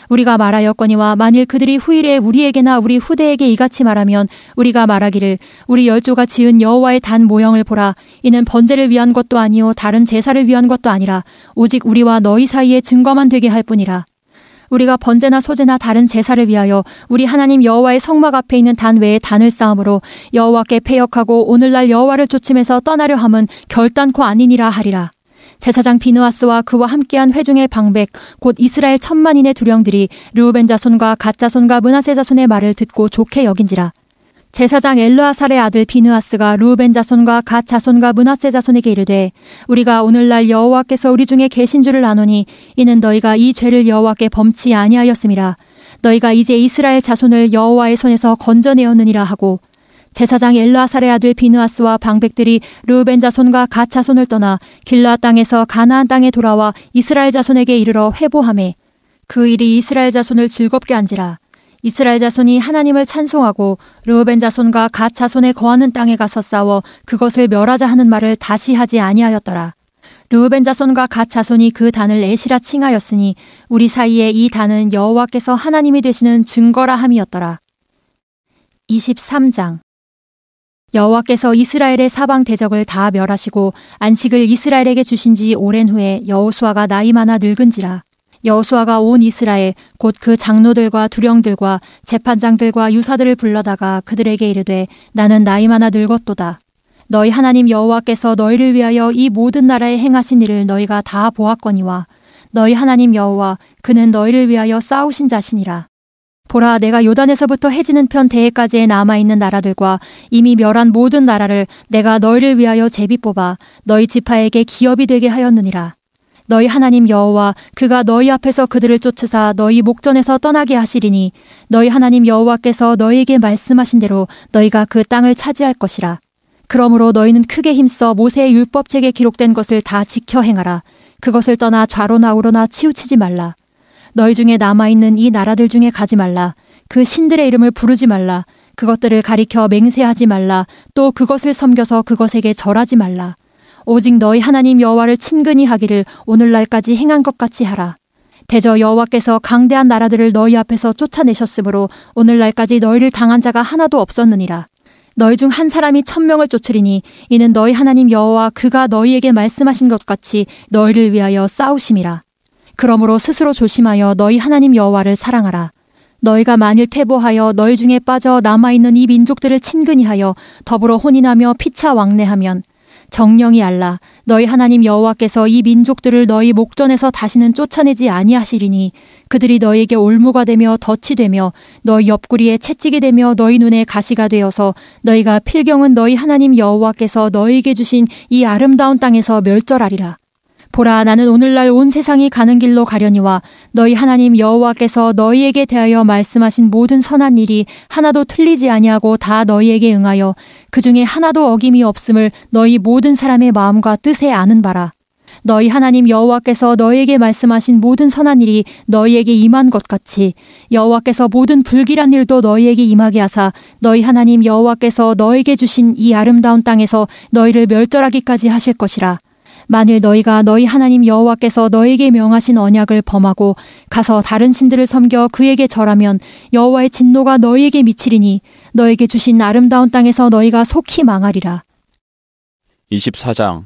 우리가 말하였거니와 만일 그들이 후일에 우리에게나 우리 후대에게 이같이 말하면 우리가 말하기를 우리 열조가 지은 여호와의 단 모형을 보라 이는 번제를 위한 것도 아니요 다른 제사를 위한 것도 아니라 오직 우리와 너희 사이의 증거만 되게 할 뿐이라 우리가 번제나 소제나 다른 제사를 위하여 우리 하나님 여호와의 성막 앞에 있는 단외에 단을 쌓음으로 여호와께 폐역하고 오늘날 여호와를 조침해서 떠나려 함은 결단코 아니니라 하리라. 제사장 비누아스와 그와 함께한 회중의 방백 곧 이스라엘 천만인의 두령들이 르우벤 자손과 갓 자손과 문하세 자손의 말을 듣고 좋게 여긴지라 제사장 엘르아살의 아들 비느아스가 루벤 자손과 갓 자손과 문하세 자손에게 이르되 우리가 오늘날 여호와께서 우리 중에 계신 줄을 아노니 이는 너희가 이 죄를 여호와께 범치 아니하였음이라 너희가 이제 이스라엘 자손을 여호와의 손에서 건져내었느니라 하고 제사장 엘르아살의 아들 비느아스와 방백들이 루벤 자손과 갓 자손을 떠나 길라 땅에서 가나안 땅에 돌아와 이스라엘 자손에게 이르러 회보함에 그 일이 이스라엘 자손을 즐겁게 한지라 이스라엘 자손이 하나님을 찬송하고 르우벤 자손과 갓 자손의 거하는 땅에 가서 싸워 그것을 멸하자 하는 말을 다시 하지 아니하였더라. 르우벤 자손과 갓 자손이 그 단을 에시라 칭하였으니 우리 사이에 이 단은 여호와께서 하나님이 되시는 증거라 함이었더라. 23장 여호와께서 이스라엘의 사방 대적을 다 멸하시고 안식을 이스라엘에게 주신 지 오랜 후에 여호수아가 나이 많아 늙은지라 여호수아가 온 이스라엘 곧 그 장로들과 두령들과 재판장들과 유사들을 불러다가 그들에게 이르되 나는 나이 많아 늙었도다 너희 하나님 여호와께서 너희를 위하여 이 모든 나라에 행하신 일을 너희가 다 보았거니와 너희 하나님 여호와 그는 너희를 위하여 싸우신 자신이라 보라 내가 요단에서부터 해지는 편 대해까지에 남아있는 나라들과 이미 멸한 모든 나라를 내가 너희를 위하여 제비 뽑아 너희 지파에게 기업이 되게 하였느니라 너희 하나님 여호와 그가 너희 앞에서 그들을 쫓으사 너희 목전에서 떠나게 하시리니 너희 하나님 여호와께서 너희에게 말씀하신 대로 너희가 그 땅을 차지할 것이라. 그러므로 너희는 크게 힘써 모세의 율법책에 기록된 것을 다 지켜 행하라. 그것을 떠나 좌로나 우로나 치우치지 말라. 너희 중에 남아있는 이 나라들 중에 가지 말라. 그 신들의 이름을 부르지 말라. 그것들을 가리켜 맹세하지 말라. 또 그것을 섬겨서 그것에게 절하지 말라. 오직 너희 하나님 여호와를 친근히 하기를 오늘날까지 행한 것 같이 하라. 대저 여호와께서 강대한 나라들을 너희 앞에서 쫓아내셨으므로 오늘날까지 너희를 당한 자가 하나도 없었느니라. 너희 중 한 사람이 천명을 쫓으리니 이는 너희 하나님 여호와 그가 너희에게 말씀하신 것 같이 너희를 위하여 싸우심이라. 그러므로 스스로 조심하여 너희 하나님 여호와를 사랑하라. 너희가 만일 퇴보하여 너희 중에 빠져 남아있는 이 민족들을 친근히 하여 더불어 혼인하며 피차 왕래하면 정령이 알라 너희 하나님 여호와께서 이 민족들을 너희 목전에서 다시는 쫓아내지 아니하시리니 그들이 너희에게 올무가 되며 덫이 되며 너희 옆구리에 채찍이 되며 너희 눈에 가시가 되어서 너희가 필경은 너희 하나님 여호와께서 너희에게 주신 이 아름다운 땅에서 멸절하리라 보라 나는 오늘날 온 세상이 가는 길로 가려니와 너희 하나님 여호와께서 너희에게 대하여 말씀하신 모든 선한 일이 하나도 틀리지 아니하고 다 너희에게 응하여 그 중에 하나도 어김이 없음을 너희 모든 사람의 마음과 뜻에 아는 바라 너희 하나님 여호와께서 너희에게 말씀하신 모든 선한 일이 너희에게 임한 것 같이 여호와께서 모든 불길한 일도 너희에게 임하게 하사 너희 하나님 여호와께서 너에게 주신 이 아름다운 땅에서 너희를 멸절하기까지 하실 것이라. 만일 너희가 너희 하나님 여호와께서 너에게 명하신 언약을 범하고 가서 다른 신들을 섬겨 그에게 절하면 여호와의 진노가 너희에게 미치리니 너에게 주신 아름다운 땅에서 너희가 속히 망하리라. 24장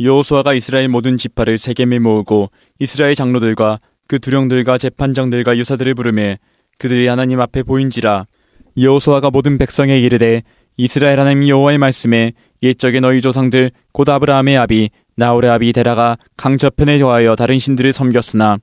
여호수아가 이스라엘 모든 지파를 세겜에 모으고 이스라엘 장로들과 그 두령들과 재판장들과 유사들을 부르매 그들이 하나님 앞에 보인지라 여호수아가 모든 백성에 이르되 이스라엘 하나님 여호와의 말씀에 옛적의 너희 조상들 곧 아브라함의 아비 나홀의 아비 데라가 강 저편에 저하여 다른 신들을 섬겼으나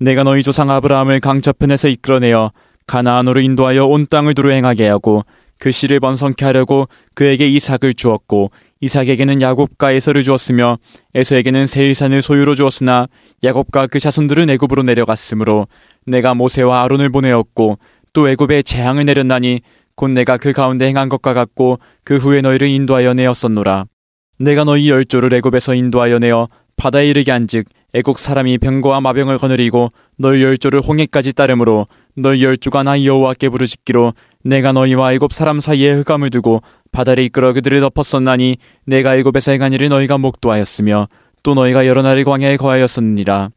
내가 너희 조상 아브라함을 강 저편에서 이끌어내어 가나안으로 인도하여 온 땅을 두루 행하게 하고 그 씨를 번성케 하려고 그에게 이삭을 주었고 이삭에게는 야곱과 에서를 주었으며 에서에게는 세일산을 소유로 주었으나 야곱과 그 자손들은 애굽으로 내려갔으므로 내가 모세와 아론을 보내었고 또 애굽에 재앙을 내렸나니 곧 내가 그 가운데 행한 것과 같고 그 후에 너희를 인도하여 내었었노라. 내가 너희 열조를 애굽에서 인도하여 내어 바다에 이르게 한즉 애굽 사람이 병거와 마병을 거느리고 너희 열조를 홍해까지 따르므로 너희 열조가 나 여호와께 부르짖기로 내가 너희와 애굽 사람 사이에 흑암을 두고 바다를 이끌어 그들을 덮었었나니 내가 애굽에서 행한 일을 너희가 목도하였으며 또 너희가 여러 날을 광야에 거하였었느니라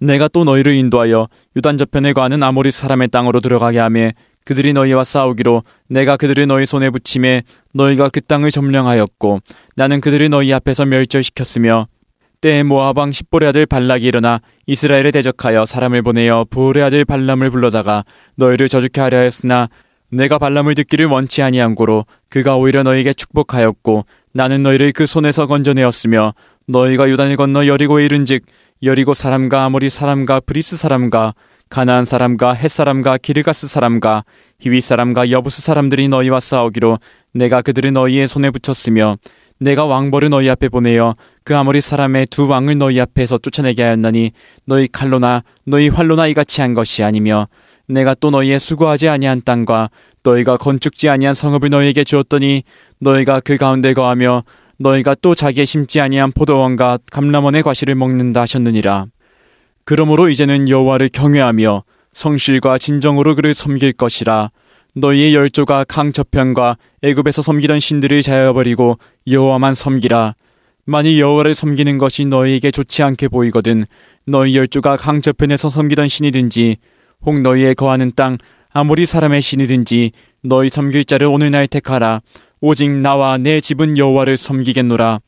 내가 또 너희를 인도하여 유단 저편에 거하는 아모리 사람의 땅으로 들어가게 하며 그들이 너희와 싸우기로 내가 그들을 너희 손에 붙임에 너희가 그 땅을 점령하였고 나는 그들을 너희 앞에서 멸절시켰으며 때에 모아방 십보레 아들 발락이 일어나 이스라엘을 대적하여 사람을 보내어 부레 아들 발람을 불러다가 너희를 저주케 하려 하였으나 내가 발람을 듣기를 원치 아니한고로 그가 오히려 너희에게 축복하였고 나는 너희를 그 손에서 건져내었으며 너희가 요단을 건너 여리고에 이른즉 여리고 사람과 아무리 사람과 브리스 사람과 가나안 사람과 헷 사람과 기르가스 사람과 히위 사람과 여부스 사람들이 너희와 싸우기로 내가 그들을 너희의 손에 붙였으며 내가 왕벌을 너희 앞에 보내어 그아무리 사람의 두 왕을 너희 앞에서 쫓아내게 하였나니 너희 칼로나 너희 활로나 이같이 한 것이 아니며 내가 또 너희의 수고하지 아니한 땅과 너희가 건축지 아니한 성읍을 너희에게 주었더니 너희가 그 가운데 거하며 너희가 또 자기의 심지 아니한 포도원과 감람원의 과실을 먹는다 하셨느니라 그러므로 이제는 여호와를 경외하며 성실과 진정으로 그를 섬길 것이라 너희의 열조가 강저편과 애굽에서 섬기던 신들을 제어버리고 여호와만 섬기라 만일 여호와를 섬기는 것이 너희에게 좋지 않게 보이거든 너희 열조가 강저편에서 섬기던 신이든지 혹 너희의 거하는 땅 아무리 사람의 신이든지 너희 섬길 자를 오늘날 택하라 오직 나와 내 집은 여호와를 섬기겠노라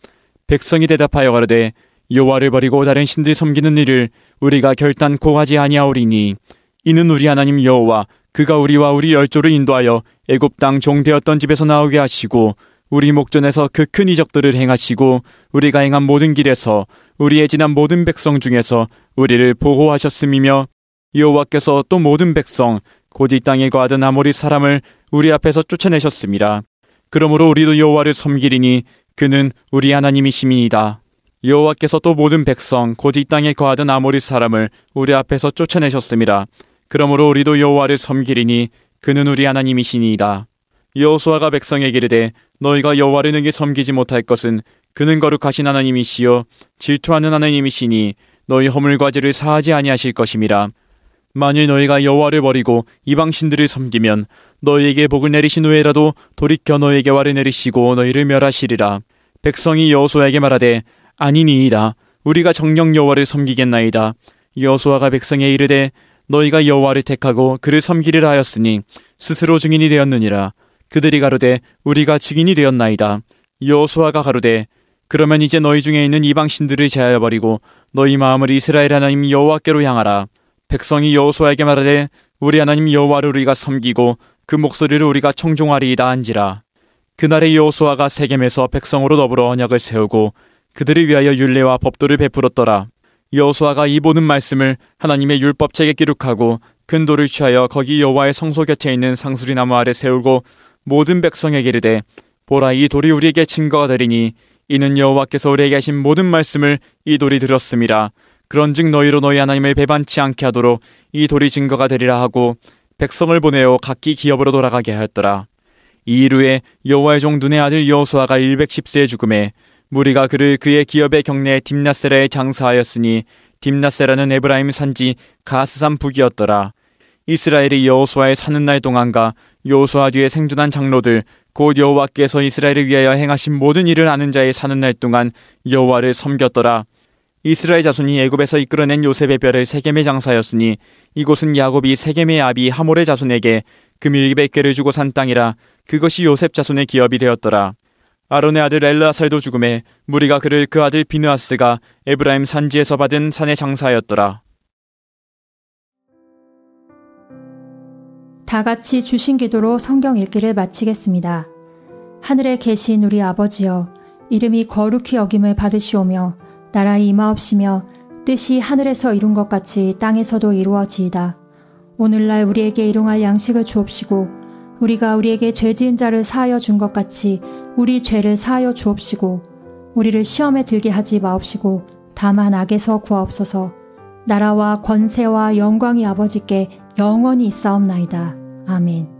백성이 대답하여 가르되 여호와를 버리고 다른 신들 섬기는 일을 우리가 결단고 하지 아니하오리니 이는 우리 하나님 여호와 그가 우리와 우리 열조를 인도하여 애굽 땅 종되었던 집에서 나오게 하시고 우리 목전에서 그 큰 이적들을 행하시고 우리가 행한 모든 길에서 우리의 지난 모든 백성 중에서 우리를 보호하셨음이며 여호와께서 또 모든 백성 고이 땅에 거하던 아모리 사람을 우리 앞에서 쫓아내셨습니다. 그러므로 우리도 여호와를 섬기리니 그는 우리 하나님이심이니이다. 여호와께서 또 모든 백성 곧 이 땅에 거하던 아모리 사람을 우리 앞에서 쫓아내셨습니다. 그러므로 우리도 여호와를 섬기리니 그는 우리 하나님이시니이다. 여호수아가 백성에게 이르되 너희가 여호와를 능히 섬기지 못할 것은 그는 거룩하신 하나님이시요 질투하는 하나님이시니 너희 허물과지를 사하지 아니하실 것임이라. 만일 너희가 여호와를 버리고 이방 신들을 섬기면 너희에게 복을 내리신 후에라도 돌이켜 너희에게 와를 내리시고 너희를 멸하시리라. 백성이 여호수아에게 말하되 아니니이다. 우리가 정령 여호와를 섬기겠나이다. 여호수아가 백성에 이르되 너희가 여호와를 택하고 그를 섬기리라 하였으니 스스로 증인이 되었느니라. 그들이 가로되 우리가 증인이 되었나이다. 여호수아가 가로되 그러면 이제 너희 중에 있는 이방 신들을 제하여 버리고 너희 마음을 이스라엘 하나님 여호와께로 향하라. 백성이 여호수아에게 말하되 우리 하나님 여호와를 우리가 섬기고 그 목소리를 우리가 청종하리이다 한지라. 그날의 여호수아가 세겜에서 백성으로 더불어 언약을 세우고 그들을 위하여 윤례와 법도를 베풀었더라. 여호수아가 이 보는 말씀을 하나님의 율법책에 기록하고 근도를 취하여 거기 여호와의 성소 곁에 있는 상수리 나무 아래 세우고 모든 백성에게 이르되 보라 이 돌이 우리에게 증거가 되리니 이는 여호와께서 우리에게 하신 모든 말씀을 이 돌이 들었습니다 그런즉 너희로 너희 하나님을 배반치 않게 하도록 이 돌이 증거가 되리라 하고 백성을 보내어 각기 기업으로 돌아가게 하였더라 이 이루에 여호와의 종 눈의 아들 여호수아가 110세에 죽음에 무리가 그를 그의 기업의 경내 딥나세라에 장사하였으니 딥나세라는 에브라임 산지 가스산 북이었더라. 이스라엘이 여호수아에 사는 날 동안과 여호수아 뒤에 생존한 장로들 곧 여호와께서 이스라엘을 위하여 행하신 모든 일을 아는 자의 사는 날 동안 여호와를 섬겼더라. 이스라엘 자손이 애굽에서 이끌어낸 요셉의 뼈를 세겜의 장사였으니 이곳은 야곱이 세겜의 아비 하몰의 자손에게 금일 200개를 주고 산 땅이라 그것이 요셉 자손의 기업이 되었더라. 아론의 아들 엘라살도 죽음에 무리가 그를 그 아들 비느아스가 에브라임 산지에서 받은 산의 장사였더라. 다 같이 주신 기도로 성경 읽기를 마치겠습니다. 하늘에 계신 우리 아버지여 이름이 거룩히 여김을 받으시오며 나라의 임하옵시며 뜻이 하늘에서 이룬 것 같이 땅에서도 이루어지이다. 오늘날 우리에게 일용할 양식을 주옵시고 우리가 우리에게 죄 지은 자를 사하여 준 것 같이 우리 죄를 사하여 주옵시고 우리를 시험에 들게 하지 마옵시고 다만 악에서 구하옵소서 나라와 권세와 영광이 아버지께 영원히 있사옵나이다. 아멘.